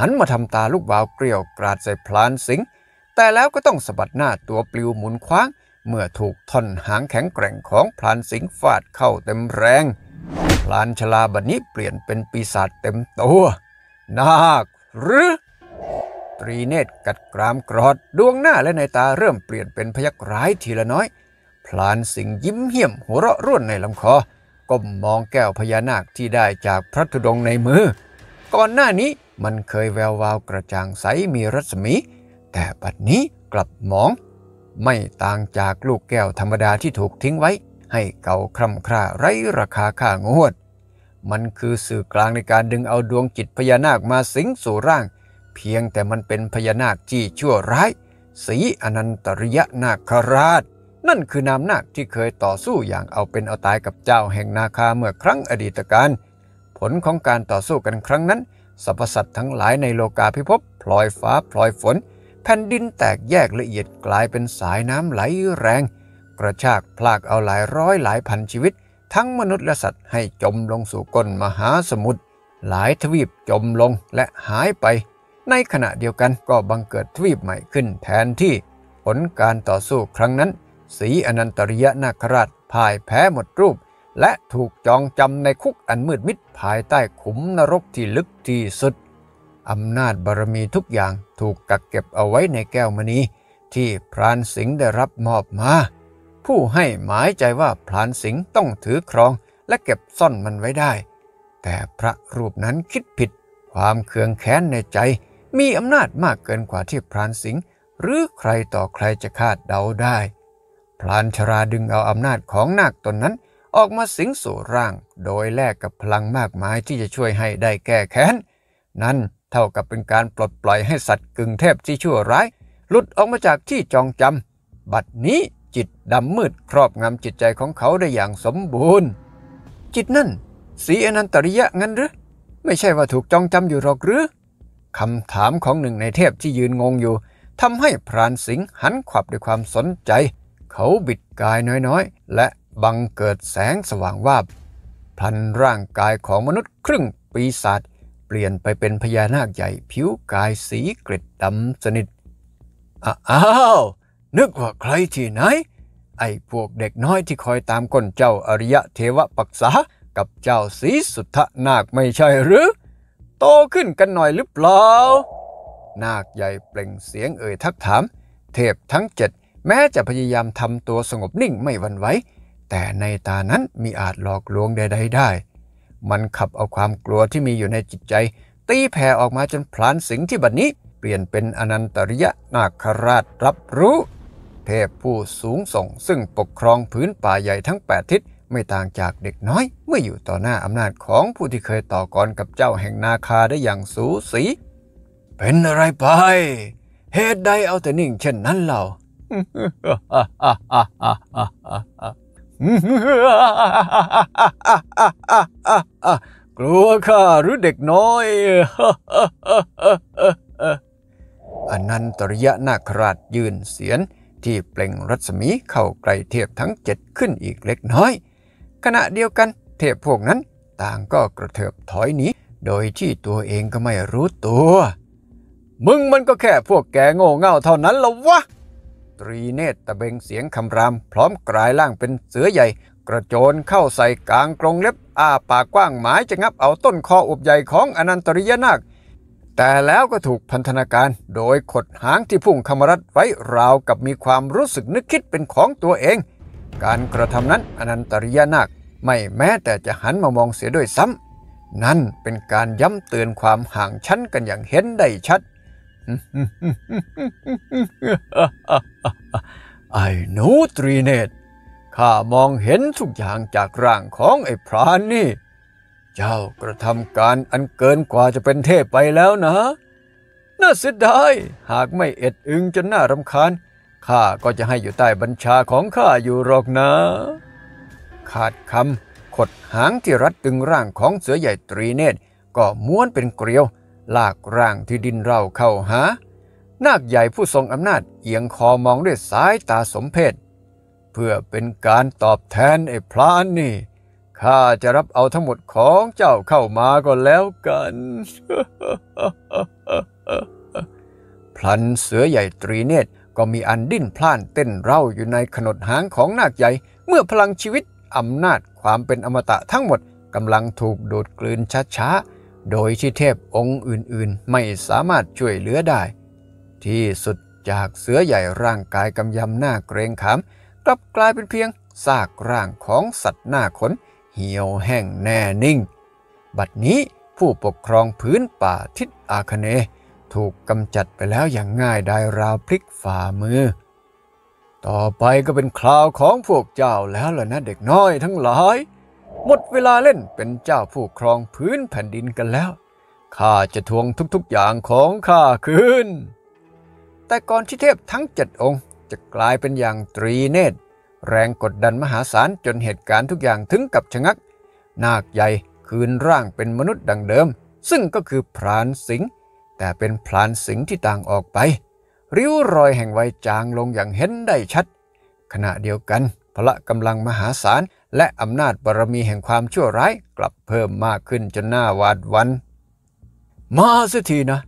หันมาทำตาลูกวาวเกลียวกราดใส่พลานสิงห์แต่แล้วก็ต้องสะบัดหน้าตัวปลิวหมุนคว้าง เมื่อถูกท่อนหางแข็งแกร่งของพลานสิงห์ฟาดเข้าเต็มแรง พลานชลาบันนี้เปลี่ยนเป็นปีศาจเต็มตัวนาคหรือตรีเนตรกัดกรามกรอดดวงหน้าและในตาเริ่มเปลี่ยนเป็นพยักร้ายทีละน้อย พลานสิงยิ้มเหี้ยมหัวเราะร่วนในลำคอก้มมองแก้วพญานาคที่ได้จากพระธุดงในมือ ก่อนหน้านี้มันเคยแวววาวกระจ่างใสมีรัศมี แต่ปัจจุบันกลับมอง ไม่ต่างจากลูกแก้วธรรมดาที่ถูกทิ้งไว้ ให้เก่าคร่ำคร่าไร้ราคาค่างวดมันคือสื่อกลางในการดึงเอาดวงจิตพญานาคมาสิงสู่ร่าง เพียงแต่มันเป็นพญานาค ที่ชั่วร้ายสีอนันตริยนาคราช นั่นคือนามนาคที่เคยต่อสู้อย่างเอาเป็นเอาตายกับเจ้าแห่งนาคาเมื่อครั้งอดีตการผลของการต่อสู้กันครั้งนั้นสรรพสัตว์ทั้งหลายในโลกาภิภพพลอยฟ้าพลอยฝน แผ่นดินแตกแยกละเอียดกลายเป็นสายน้ำไหลแรงกระชากพลากเอาหลายร้อย หลายพันชีวิตทั้งมนุษย์และสัตว์ให้จมลงสู่ก้นมหาสมุทรหลายทวีปจมลงและหายไป ในขณะเดียวกันก็บังเกิดทวีปใหม่ขึ้นแทนที่ ผลการต่อสู้ครั้งนั้น สีอนันตริยนาคราชพ่ายแพ้หมดรูป และถูกจองจำในคุกอันมืดมิดภายใต้ขุมนรกที่ลึกที่สุดอำนาจบารมีทุกอย่างถูกกักเก็บเอาไว้ในแก้วมณี ที่พรานสิงห์ได้รับมอบมาผู้ให้หมายใจว่าพลานสิงต้องถือครองและเก็บซ่อนมันไว้ได้ แต่พระรูปนั้นคิดผิด ความเคืองแค้นในใจ มีอำนาจมากเกินกว่าที่พรานสิงหรือใครต่อใครจะคาดเดาได้ พลานชราดึงเอาอำนาจของนาคตนนั้น ออกมาสิงสู่ร่าง โดยแลกกับพลังมากมายที่จะช่วยให้ได้แก้แค้นนั่นเท่ากับเป็นการปลดปล่อยให้สัตว์กึ่งเทพที่ชั่วร้ายหลุดออกมาจากที่จองจำบัดนี้จิตดำมืดครอบงำจิตใจของเขาได้อย่างสมบูรณ์ จิตนั่น สีอนันตริยะงั้นหรือ ไม่ใช่ว่าถูกจองจำอยู่หรอกหรือคำถามของหนึ่งในเทพที่ยืนงงอยู่ทำให้พรานสิงหันขวับด้วยความสนใจ เขาบิดกายน้อยๆ และบังเกิดแสงสว่างวาบพลันร่างกายของมนุษย์ครึ่งปีศาจเปลี่ยนไปเป็นพญานาคใหญ่ผิวกายสีกริดดำสนิทอ้าวนึกว่าใครที่ไหนไอ้พวกเด็กน้อยที่คอยตามก้นเจ้าอริยะเทวปักษากับเจ้าสีสุทธนาคไม่ใช่หรือ โตขึ้นกันหน่อยหรือเปล่า นาคใหญ่เปล่งเสียงเอ่ยทักถาม เทพทั้งเจ็ดแม้จะพยายามทำตัวสงบนิ่งไม่วันไหวแต่ในตานั้นมีอาจหลอกลวงใด ๆ ได้ มันขับเอาความกลัวที่มีอยู่ในจิตใจ ตีแผ่ออกมาจนพลานสิงที่บัดนนี้ เปลี่ยนเป็นอนันตริยะนาคราชรับรู้เทพผู้สูงส่งซึ่งปกครองพื้นป่าใหญ่ทั้ง 8 ทิศไม่ต่างจากเด็กน้อย เมื่ออยู่ต่อหน้าอำนาจของผู้ที่เคยต่อกรกับเจ้าแห่งนาคาได้อย่างสูสี เป็นอะไรไปเหตุใดเอาแต่นิ่งเช่นนั้นเล่า กลัวข้าหรือเด็กน้อยอนันตริยะนาคราชยืนเสียนที่เปล่งรัศมีเข้าใกล้เทพทั้งเจ็ดขึ้นอีกเล็กน้อย ขณะเดียวกันเทพพวกนั้น ต่างก็กระเถิบถอยหนี โดยที่ตัวเองก็ไม่รู้ตัว มึงมันก็แค่พวกแกโง่เง่าเท่านั้นละวะ ตรีเนตตะเบงเสียงคำรามพร้อมกลายร่างเป็นเสือใหญ่ กระโจนเข้าใส่กลางกรงเล็บอ้าปากกว้างหมายจะงับเอาต้นคออุบใหญ่ของอนันตริยนาคแต่แล้วก็ถูกพันธนาการโดยขดหางที่พุ่งคำรัฐไว้ราวกับมีความรู้สึกนึกคิดเป็นของตัวเอง การกระทำนั้นอนันตริยนาคไม่แม้แต่จะหันมามองเสียด้วยซ้ำนั่นเป็นการย้ำเตือนความห่างชั้นกันอย่างเห็นได้ชัดไอ้นูตรีเนตข้ามองเห็นทุกอย่างจากร่างของไอ้พรานนี่เจ้ากระทำการอันเกินกว่าจะเป็นเทพไปแล้วนะ น่าเสียดายหากไม่เอ็ดอึงจนน่ารำคาญ ข้าก็จะให้อยู่ใต้บัญชาของข้าอยู่หรอกนะ ขาดคำขดหางที่รัดตึงร่างของเสือใหญ่ตรีเนตรก็ม้วนเป็นเกลียว ลากร่างที่ดินเราเข้าหา นาคใหญ่ผู้ทรงอำนาจเอียงคอมองด้วยสายตาสมเพช เพื่อเป็นการตอบแทนไอ้พลานนี่ข้าจะรับเอาทั้งหมดของเจ้าเข้ามาก็แล้วกัน พลันเสือใหญ่ตรีเนตรก็มีอันดิ้นพล่านเต้นเร่าอยู่ในขนดหางของนาคใหญ่ เมื่อพลังชีวิตอำนาจความเป็นอมตะทั้งหมดกำลังถูกดูดกลืนช้าๆโดยที่เทพองค์อื่นๆ ไม่สามารถช่วยเหลือได้ ที่สุดจากเสือใหญ่ร่างกายกำยำหน้าเกรงขาม กลับกลายเป็นเพียงซากร่างของสัตว์หน้าขนเหี่ยวแห้งแน่นิ่ง บัดนี้ผู้ปกครองพื้นป่าทิศอาคเนถูกกำจัดไปแล้วอย่างง่ายดายราวพลิกฝ่ามือต่อไปก็เป็นคราวของพวกเจ้าแล้วล่ะนะเด็กน้อยทั้งหลายหมดเวลาเล่นเป็นเจ้าผู้ครองพื้นแผ่นดินกันแล้วข้าจะทวงทุกๆอย่างของข้าคืน แต่ก่อนที่เทพทั้งเจ็ดองค์จะกลายเป็นอย่างตรีเนตรแรงกดดันมหาศาลจนเหตุการณ์ทุกอย่างถึงกับชะงัก นาคใหญ่คืนร่างเป็นมนุษย์ดังเดิม ซึ่งก็คือพรานสิงห์แต่เป็นพรานสิงห์ที่ต่างออกไป ริ้วรอยแห่งไวจางลงอย่างเห็นได้ชัด ขณะเดียวกัน พละกำลังมหาศาลและอำนาจบารมีแห่งความชั่วร้ายกลับเพิ่มมากขึ้นจนหน้าหวาดวันมาสักทีนะ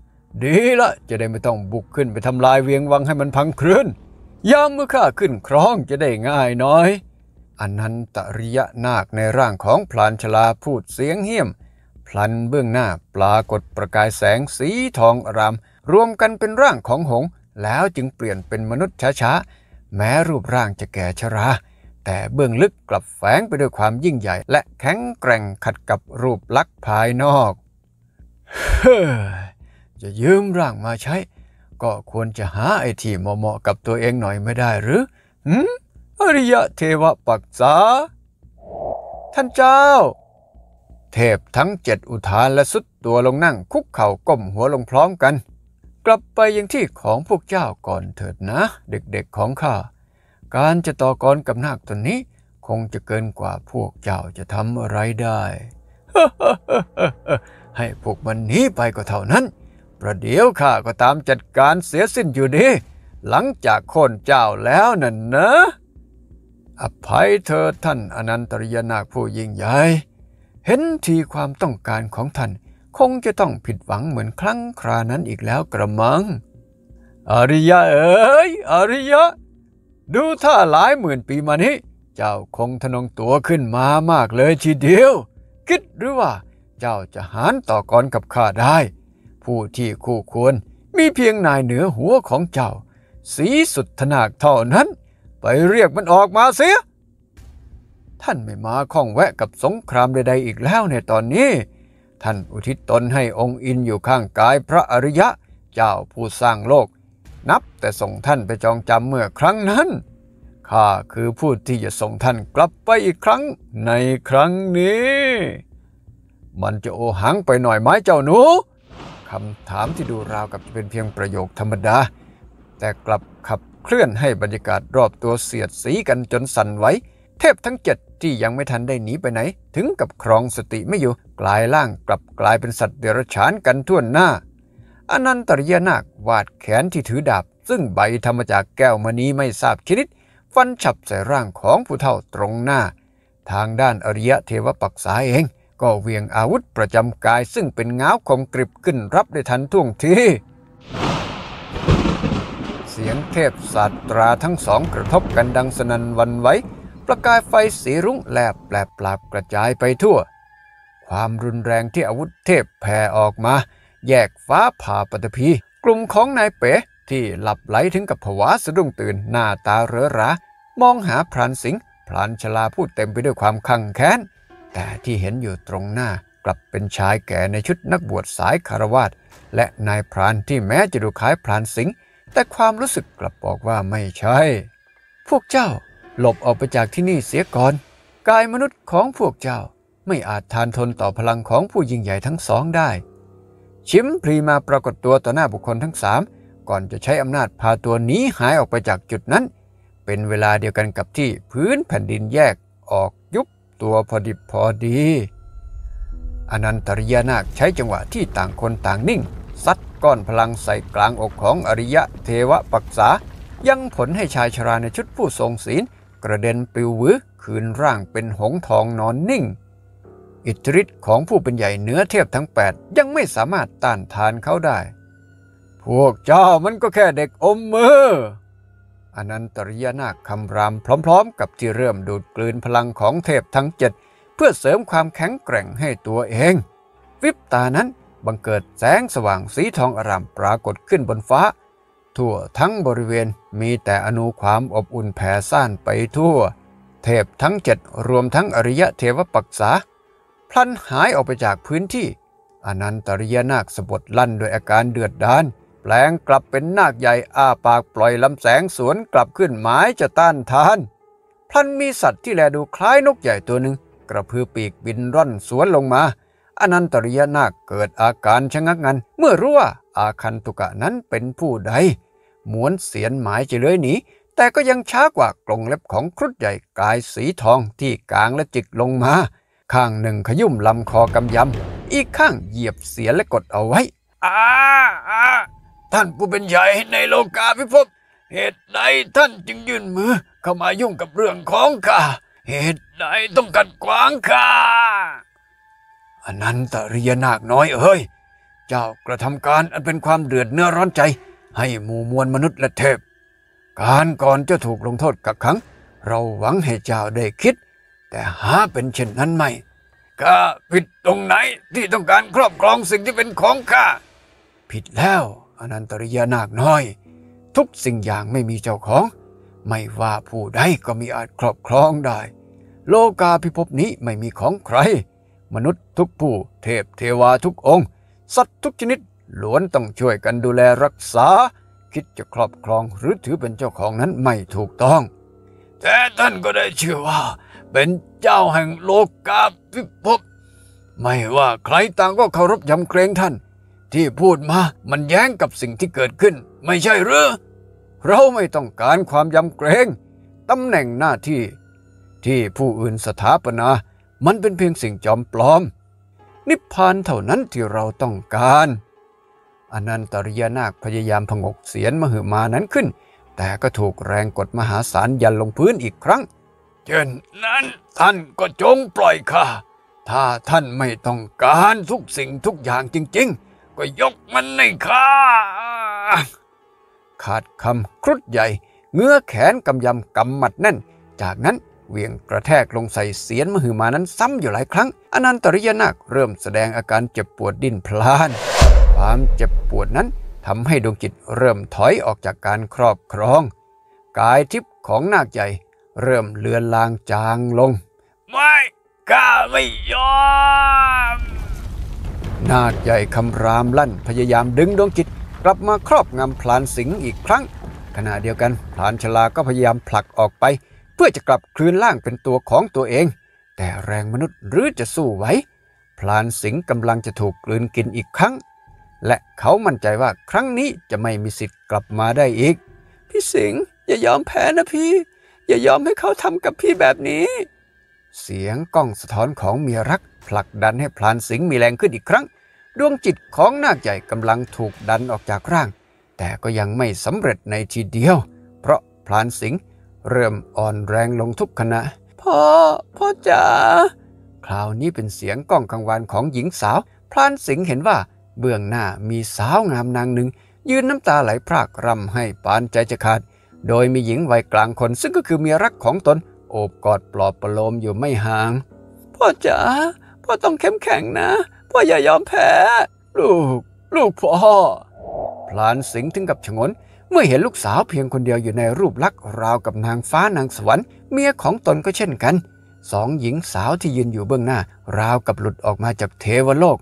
ดีละจะได้ไม่ต้องบุกขึ้นไปทำลายเวียงวังให้มันพังคลื่นยามเมื่อข้าขึ้นครองจะได้ง่ายน้อย อนันตริยนาคในร่างของพลานชลาพูดเสียงเหี้ยม พลันเบื้องหน้าปรากฏประกายแสงสีทองรามรวมกันเป็นร่างของหง แล้วจึงเปลี่ยนเป็นมนุษย์ช้าๆแม้รูปร่างจะแก่ชราแต่เบื้องลึกกลับแฝงไปด้วยความยิ่งใหญ่ และแข็งแกร่งขัดกับรูปลักษณ์ภายนอกเฮ้อจะยืมร่างมาใช้ก็ควรจะหาไอ้ที่เหมาะๆกับตัวเองหน่อยไม่ได้หรืออืมอริยะเทวปักษา ท่านเจ้า เทพทั้งเจ็ดอุทานและสุดตัวลงนั่ง คุกเข่าก้มหัวลงพร้อมกัน กลับไปยังที่ของพวกเจ้าก่อนเถิดนะ เด็กๆของข้า การจะต่อกรกับนาคตนนี้ คงจะเกินกว่าพวกเจ้าจะทำอะไรได้ ให้พวกมันหนีไปก็เท่านั้นประเดี๋ยวข้าก็ตามจัดการเสียสิ้นอยู่ดี หลังจากคนเจ้าแล้วนั่นนะอภัยเธอท่านอนันตริยนาคผู้ยิ่งใหญ่ เห็นทีความต้องการของท่านคงจะต้องผิดหวังเหมือนครั้งครานั้นอีกแล้วกระมัง อริยะเอ๋ยอริยะ ดูท่าหลายหมื่นปีมานี้ เจ้าคงทนงตัวขึ้นมามากเลยทีเดียว คิดหรือว่า เจ้าจะหานต่อกรกับข้าได้ผู้ที่คู่ควรมีเพียงนายเหนือหัวของเจ้า สีสุดธนาคเท่านั้น ไปเรียกมันออกมาเสียท่านไม่มาข้องแวะ กับสงครามใดๆอีกแล้วในตอนนี้ ท่านอุทิศตนให้องค์อินอยู่ข้างกายพระอริยะเจ้าผู้สร้างโลก นับแต่ส่งท่านไปจองจำเมื่อครั้งนั้น ข้าคือผู้ที่จะส่งท่านกลับไปอีกครั้งในครั้งนี้ มันจะโอหังไปหน่อยไหมเจ้าหนูคำถามที่ดูราวกับจะเป็นเพียงประโยคธรรมดา แต่กลับขับเคลื่อนให้บรรยากาศรอบตัวเสียดสีกันจนสั่นไหวเทพทั้งเจ็ดที่ยังไม่ทันได้หนีไปไหน ถึงกับครองสติไม่อยู่กลายร่างกลับกลายเป็นสัตว์เดรัจฉานกันทั่วหน้า อนันตริยนาควาดแขนที่ถือดาบซึ่งใบธรรมจากแก้วมณีไม่ทราบชนิดฟันฉับใส่ร่างของผู้เฒ่าตรงหน้า ทางด้านอริยะเทวปักษาเองก็เวียงอาวุธประจำกาย ซึ่งเป็นง้าวของกริบขึ้นรับได้ทันท่วงที เสียงเทพศาสตราทั้งสองกระทบกันดังสนั่นวันไหวประกายไฟสีรุ้งแลบแปลบปลาบกระจายไปทั่ว ความรุนแรงที่อาวุธเทพแผ่ออกมา แยกฟ้าผ่าปฐพี กลุ่มของนายเป๋ที่หลับไหลถึงกับผวาสะดุ้งตื่น หน้าตาเรอรามองหาพรานสิงพรานชลาพูดเต็มไปด้วยความขังแค้นแต่ที่เห็นอยู่ตรงหน้ากลับเป็นชายแก่ในชุดนักบวชสายคารวาสและนายพรานที่แม้จะดูคล้ายพรานสิงห์แต่ความรู้สึกกลับบอกว่าไม่ใช่ พวกเจ้าหลบออกไปจากที่นี่เสียก่อน กายมนุษย์ของพวกเจ้าไม่อาจทานทนต่อพลังของผู้ยิ่งใหญ่ทั้งสองได้ ชิมพรีมาปรากฏตัวต่อหน้าบุคคลทั้งสามก่อนจะใช้อำนาจพาตัวหนีหายออกไปจากจุดนั้น เป็นเวลาเดียวกันกับที่พื้นแผ่นดินแยกออกยุบตัวพอดิบพอดี อนันตริยนาคใช้จังหวะที่ต่างคนต่างนิ่งซัดก้อนพลังใส่กลางอกของอริยะเทวปักษา ยังผลให้ชายชราในชุดผู้ทรงศีล กระเด็นปลิววือคืนร่างเป็นหงทองนอนนิ่ง อิทธิฤทธิ์ของผู้เป็นใหญ่เหนือเทพทั้ง8ยังไม่สามารถต้านทานเขาได้ พวกเจ้ามันก็แค่เด็กอมมืออนันตริยนาคคำรามพร้อมๆ กับที่เริ่มดูดกลืนพลังของเทพทั้งเจ็ดเพื่อเสริมความแข็งแกร่งให้ตัวเอง วิบตานั้นบังเกิดแสงสว่างสีทองอร่ามปรากฏขึ้นบนฟ้าทั่วทั้งบริเวณมีแต่อนุความอบอุ่นแผ่ซ่านไปทั่ว เทพทั้งเจ็ดรวมทั้งอริยะเทวปักษา พลันหายออกไปจากพื้นที่ อนันตริยนาคสบดลั่นโดยอาการเดือดดาลแปลงกลับเป็นนาคใหญ่ อ้าปากปล่อยลำแสงสวนกลับขึ้นหมายจะต้านทาน พลันมีสัตว์ที่แลดูคล้ายนกใหญ่ตัวหนึ่งกระพือปีกบินร่อนสวนลงมา อนันตริยนาคเกิดอาการชะงักงันเมื่อรู้ว่าอาคันตุกะนั้นเป็นผู้ใด หมวนเสียนหมายจะเลื้อยหนีแต่ก็ยังช้ากว่ากลงเล็บของครุฑใหญ่กายสีทองที่กลางและจิกลงมา ข้างหนึ่งขยุ่มลำคอกำยำ อีกข้างเหยียบเสียและกดเอาไว้อ้าอ้าท่านผู้เป็นใหญ่ในโลกาพิภพเหตุใดท่านจึงยื่นมือเข้ามายุ่งกับเรื่องของข้า เหตุใดต้องกัดขวางข้าอันนั้นตริยนาคน้อยเอ้ย เจ้ากระทำการอันเป็นความเดือดเนื้อร้อนใจ ให้หมู่มวลมนุษย์และเทพ การก่อนจะถูกลงโทษกักขัง เราหวังให้เจ้าได้คิด แต่หาเป็นเช่นนั้นไม่ข้าผิดตรงไหนที่ต้องการครอบครองสิ่งที่เป็นของข้า ผิดแล้วอนันตริยานาคน้อย ทุกสิ่งอย่างไม่มีเจ้าของ ไม่ว่าผู้ใดก็มีอาจครอบครองได้ โลกาพิภพนี้ไม่มีของใคร มนุษย์ทุกผู้ เทพเทวาทุกองค์ สัตว์ทุกชนิดล้วนต้องช่วยกันดูแลรักษา คิดจะครอบครองหรือถือเป็นเจ้าของนั้นไม่ถูกต้อง แต่ท่านก็ได้ชื่อว่า เป็นเจ้าแห่งโลกาพิภพไม่ว่าใครต่างก็เคารพยำเกรงท่านที่พูดมามันแย้งกับสิ่งที่เกิดขึ้น ไม่ใช่หรือเราไม่ต้องการความยำเกรงตำแหน่งหน้าที่ ที่ผู้อื่นสถาปนามันเป็นเพียงสิ่งจอมปลอม นิพพานเท่านั้นที่เราต้องการ อนันตริยนาคพยายามผงกเสียนมหึมานั้นขึ้น แต่ก็ถูกแรงกดมหาศาลยันลงพื้นอีกครั้งเช่นนั้นท่านก็จงปล่อยค่ะถ้าท่านไม่ต้องการทุกสิ่งทุกอย่างจริง ๆก็ยกมันในข้าขาดคำครุดใหญ่เงื้อแขนกำยำกำหมัดแน่น จากนั้นเวียงกระแทกลงใส่เสียนมหือมานั้น ซ้ำอยู่หลายครั้ง อนันตริยนาคเริ่มแสดงอาการเจ็บปวดดิ้นพลาน ความเจ็บปวดนั้นทำให้ดวงจิตเริ่มถอยออกจากการครอบครอง กายทิพย์ของนาคใหญ่เริ่มเลือนลางจางลง ไม่ข้าไม่ยอมนาดใหญ่คำรามลั่นพยายามดึงดวงจิต กลับมาครอบงำพลานสิงห์อีกครั้ง ขณะเดียวกัน พลานชลาก็พยายามผลักออกไป เพื่อจะกลับคืนร่างเป็นตัวของตัวเอง แต่แรงมนุษย์หรือจะสู้ไหว พลานสิงห์กำลังจะถูกกลืนกินอีกครั้ง และเขามั่นใจว่าครั้งนี้จะไม่มีสิทธิ์กลับมาได้อีก พี่สิงห์อย่ายอมแพ้นะพี่ อย่ายอมให้เขาทำกับพี่แบบนี้ เสียงกล้องสะท้อนของเมียรักผลักดันให้พลานสิงห์มีแรงขึ้นอีกครั้งดวงจิตของนาคใหญ่กำลังถูกดันออกจากร่าง แต่ก็ยังไม่สำเร็จในทีเดียว เพราะพลานสิงห์เริ่มอ่อนแรงลงทุกขณะพ่อพ่อจ๋าคราวนี้เป็นเสียงกล้องกังวานของหญิงสาว พลานสิงห์เห็นว่าเบื้องหน้ามีสาวงามนางหนึ่งยืนน้ำตาไหลพรากรำให้ปานใจจะขาด โดยมีหญิงวัยกลางคนซึ่งก็คือเมียรักของตน โอบกอดปลอบประโลมอยู่ไม่ห่างพ่อจ๋าพ่อต้องเข้มแข็งนะว่าอย่ายอมแพ้ ลูก ลูกพ่อพลานสิงถึงกับฉงนเมื่อเห็นลูกสาวเพียงคนเดียวอยู่ในรูปลักษ์ราวกับนางฟ้านางสวรรค์ เมียของตนก็เช่นกัน สองหญิงสาวที่ยืนอยู่เบื้องหน้า ราวกับหลุดออกมาจากเทวโลก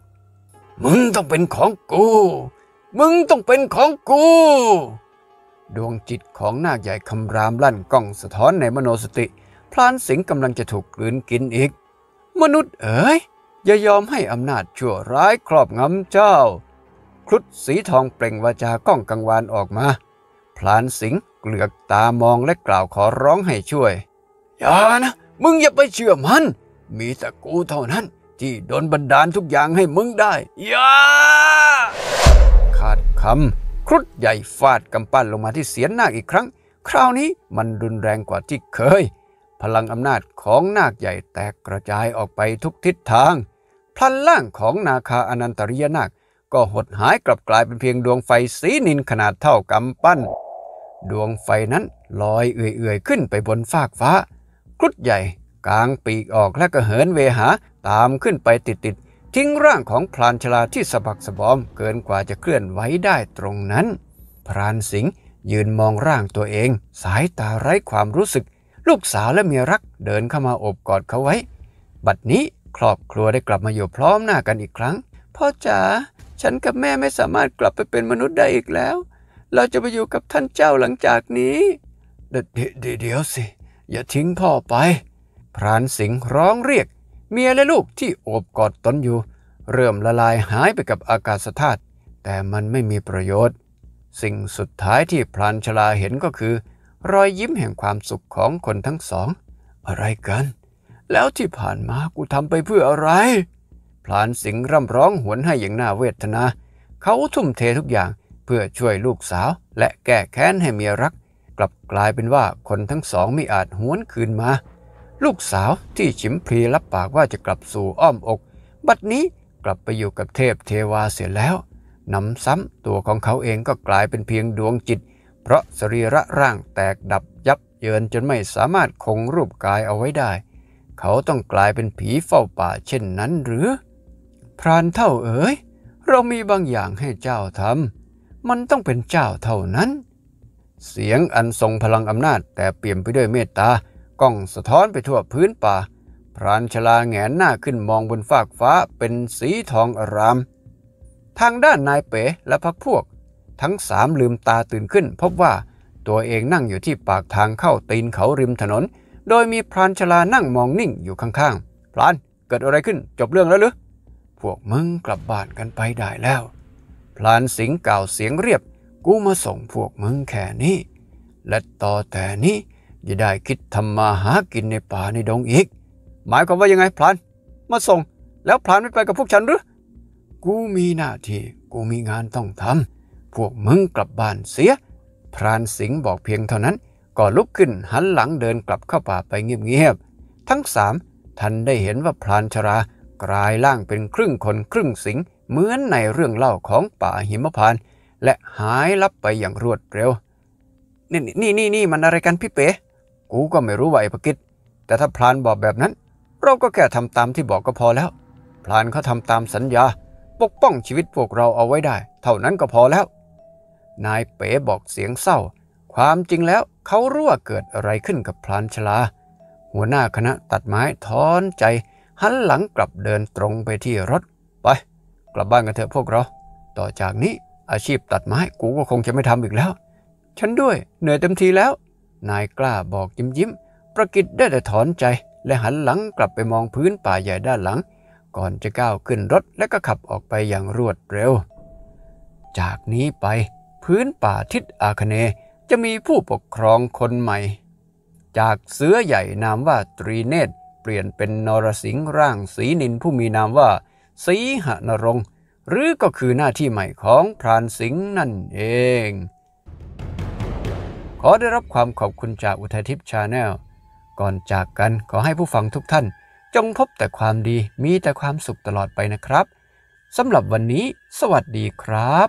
มึงต้องเป็นของกู มึงต้องเป็นของกู ดวงจิตของนาคใหญ่คำรามลั่นกล้องสะท้อนในมโนสติ พลานสิงกำลังจะถูกกลืนกินอีก มนุษย์เอ๋ยอย่ายอมให้อำนาจชั่วร้ายครอบงำเจ้า ครุฑสีทองเปล่งวาจาก้องกังวานออกมา พลานสิงเกลือกตามองและกล่าวขอร้องให้ช่วย อย่านะ มึงอย่าไปเชื่อมัน มีแต่กูเท่านั้น ที่โดนบันดาลทุกอย่างให้มึงได้อย่า ขาดคำครุฑใหญ่ฟาดกำปั้นลงมาที่เสียนนาคอีกครั้ง คราวนี้มันรุนแรงกว่าที่เคย พลังอำนาจของนาคใหญ่แตกกระจายออกไปทุกทิศทางพลันล่างของนาคาอนันตริยนาค ก็หดหายกลับกลายเป็นเพียงดวงไฟสีนินขนาดเท่ากำปั้น ดวงไฟนั้นลอยเอื่อยๆขึ้นไปบนฟากฟ้าครุดใหญ่กลางปีกออกและก็เหินเวหาตามขึ้นไปติดๆ ทิ้งร่างของพรานชลาที่สะบักสะบอมเกินกว่าจะเคลื่อนไหวได้ตรงนั้น พรานสิงห์ยืนมองร่างตัวเอง สายตาไร้ความรู้สึก ลูกสาวและเมียรักเดินเข้ามาอบกอดเขาไว้ บัดนี้ครอบครัวได้กลับมาอยู่พร้อมหน้ากันอีกครั้งพ่อจ๋าฉันกับแม่ไม่สามารถกลับไปเป็นมนุษย์ได้อีกแล้ว เราจะไปอยู่กับท่านเจ้าหลังจากนี้เดี๋ยวสิ อย่าทิ้งพ่อไป พรานสิงห์ร้องเรียกเมียและลูกที่โอบกอดตนอยู่ เริ่มละลายหายไปกับอากาศธาตุแต่มันไม่มีประโยชน์ สิ่งสุดท้ายที่พรานชลาเห็นก็คือ รอยยิ้มแห่งความสุขของคนทั้งสอง อะไรกันแล้วที่ผ่านมากูทำไปเพื่ออะไร พลานสิงร่ำร้องหวนให้อย่างน่าเวทนา เขาทุ่มเททุกอย่างเพื่อช่วยลูกสาวและแก้แค้นให้เมียรัก กลับกลายเป็นว่าคนทั้งสองไม่อาจหวนคืนมา ลูกสาวที่ฉิมพลีรับปากว่าจะกลับสู่อ้อมอก บัดนี้กลับไปอยู่กับเทพเทวาเสียแล้วนำซ้ำตัวของเขาเองก็กลายเป็นเพียงดวงจิต เพราะสรีระร่างแตกดับยับเยินจนไม่สามารถคงรูปกายเอาไว้ได้เขาต้องกลายเป็นผีเฝ้าป่าเช่นนั้นหรือ พรานเท่าเอ๋ย เรามีบางอย่างให้เจ้าทำ มันต้องเป็นเจ้าเท่านั้น เสียงอันทรงพลังอำนาจ แต่เปี่ยมไปด้วยเมตตาก้องสะท้อนไปทั่วพื้นป่า พรานชลาแงนหน้าขึ้นมองบนฟากฟ้าเป็นสีทองอาราม ทางด้านนายเป๋และพักพวก ทั้งสามลืมตาตื่นขึ้นพบว่าตัวเองนั่งอยู่ที่ปากทางเข้าตีนเขาริมถนนโดยมีพรานชลานั่งมองนิ่งอยู่ข้างๆพรานเกิดอะไรขึ้นจบเรื่องแล้วหรือ พวกมึงกลับบ้านกันไปได้แล้ว พรานสิงกล่าวเสียงเรียบ กูมาส่งพวกมึงแค่นี้ และต่อแต่นี้อย่าได้คิดทำมาหากินในป่าในดงอีก หมายความว่ายังไง พรานมาส่ง แล้วพรานไม่ไปกับพวกฉันหรือ กูมีหน้าที่กูมีงานต้องทำพวกมึงกลับบ้านเสีย พรานสิงบอกเพียงเท่านั้นก็ลุกขึ้น หันหลังเดินกลับเข้าป่าไปเงียบ ๆ ทั้งสามท่านได้เห็นว่าพรานชรากลายร่างเป็นครึ่งคนครึ่งสิงเหมือนในเรื่องเล่าของป่าหิมพานและหายลับไปอย่างรวดเร็วนี่นี่นี่นี่มันอะไรกันพี่เป๋กูก็ไม่รู้ว่าไอ้ปกิจแต่ถ้าพรานบอกแบบนั้น เราก็แค่ทำตามที่บอกก็พอแล้วพรานเขาทำตามสัญญา ปกป้องชีวิตพวกเราเอาไว้ได้เท่านั้นก็พอแล้ว นายเป๋บอกเสียงเศร้า ความจริงแล้วเขารู้ว่าเกิดอะไรขึ้นกับพลานชลา หัวหน้าคณะตัดไม้ถอนใจ หันหลังกลับเดินตรงไปที่รถ ไป กลับบ้านกันเถอะพวกเรา ต่อจากนี้อาชีพตัดไม้ กูก็คงจะไม่ทำอีกแล้ว ฉันด้วยเหนื่อยเต็มทีแล้ว นายกล้าบอกยิ้มยิ้มประกิดได้แต่ถอนใจ และหันหลังกลับไปมองพื้นป่าใหญ่ด้านหลัง ก่อนจะก้าวขึ้นรถ และก็ขับออกไปอย่างรวดเร็ว จากนี้ไปพื้นป่าทิศอาคเนย์จะมีผู้ปกครองคนใหม่ จากเสือใหญ่นามว่าตรีเนตรเปลี่ยนเป็นนรสิงห์ร่างสีนินผู้มีนามว่า สีหนรงหรือก็คือหน้าที่ใหม่ของพรานสิงห์นั่นเอง ขอได้รับความขอบคุณจากอุทัยทิพย์ชาแนลก่อนจากกันขอให้ผู้ฟังทุกท่าน จงพบแต่ความดีมีแต่ความสุขตลอดไปนะครับสำหรับวันนี้ สวัสดีครับ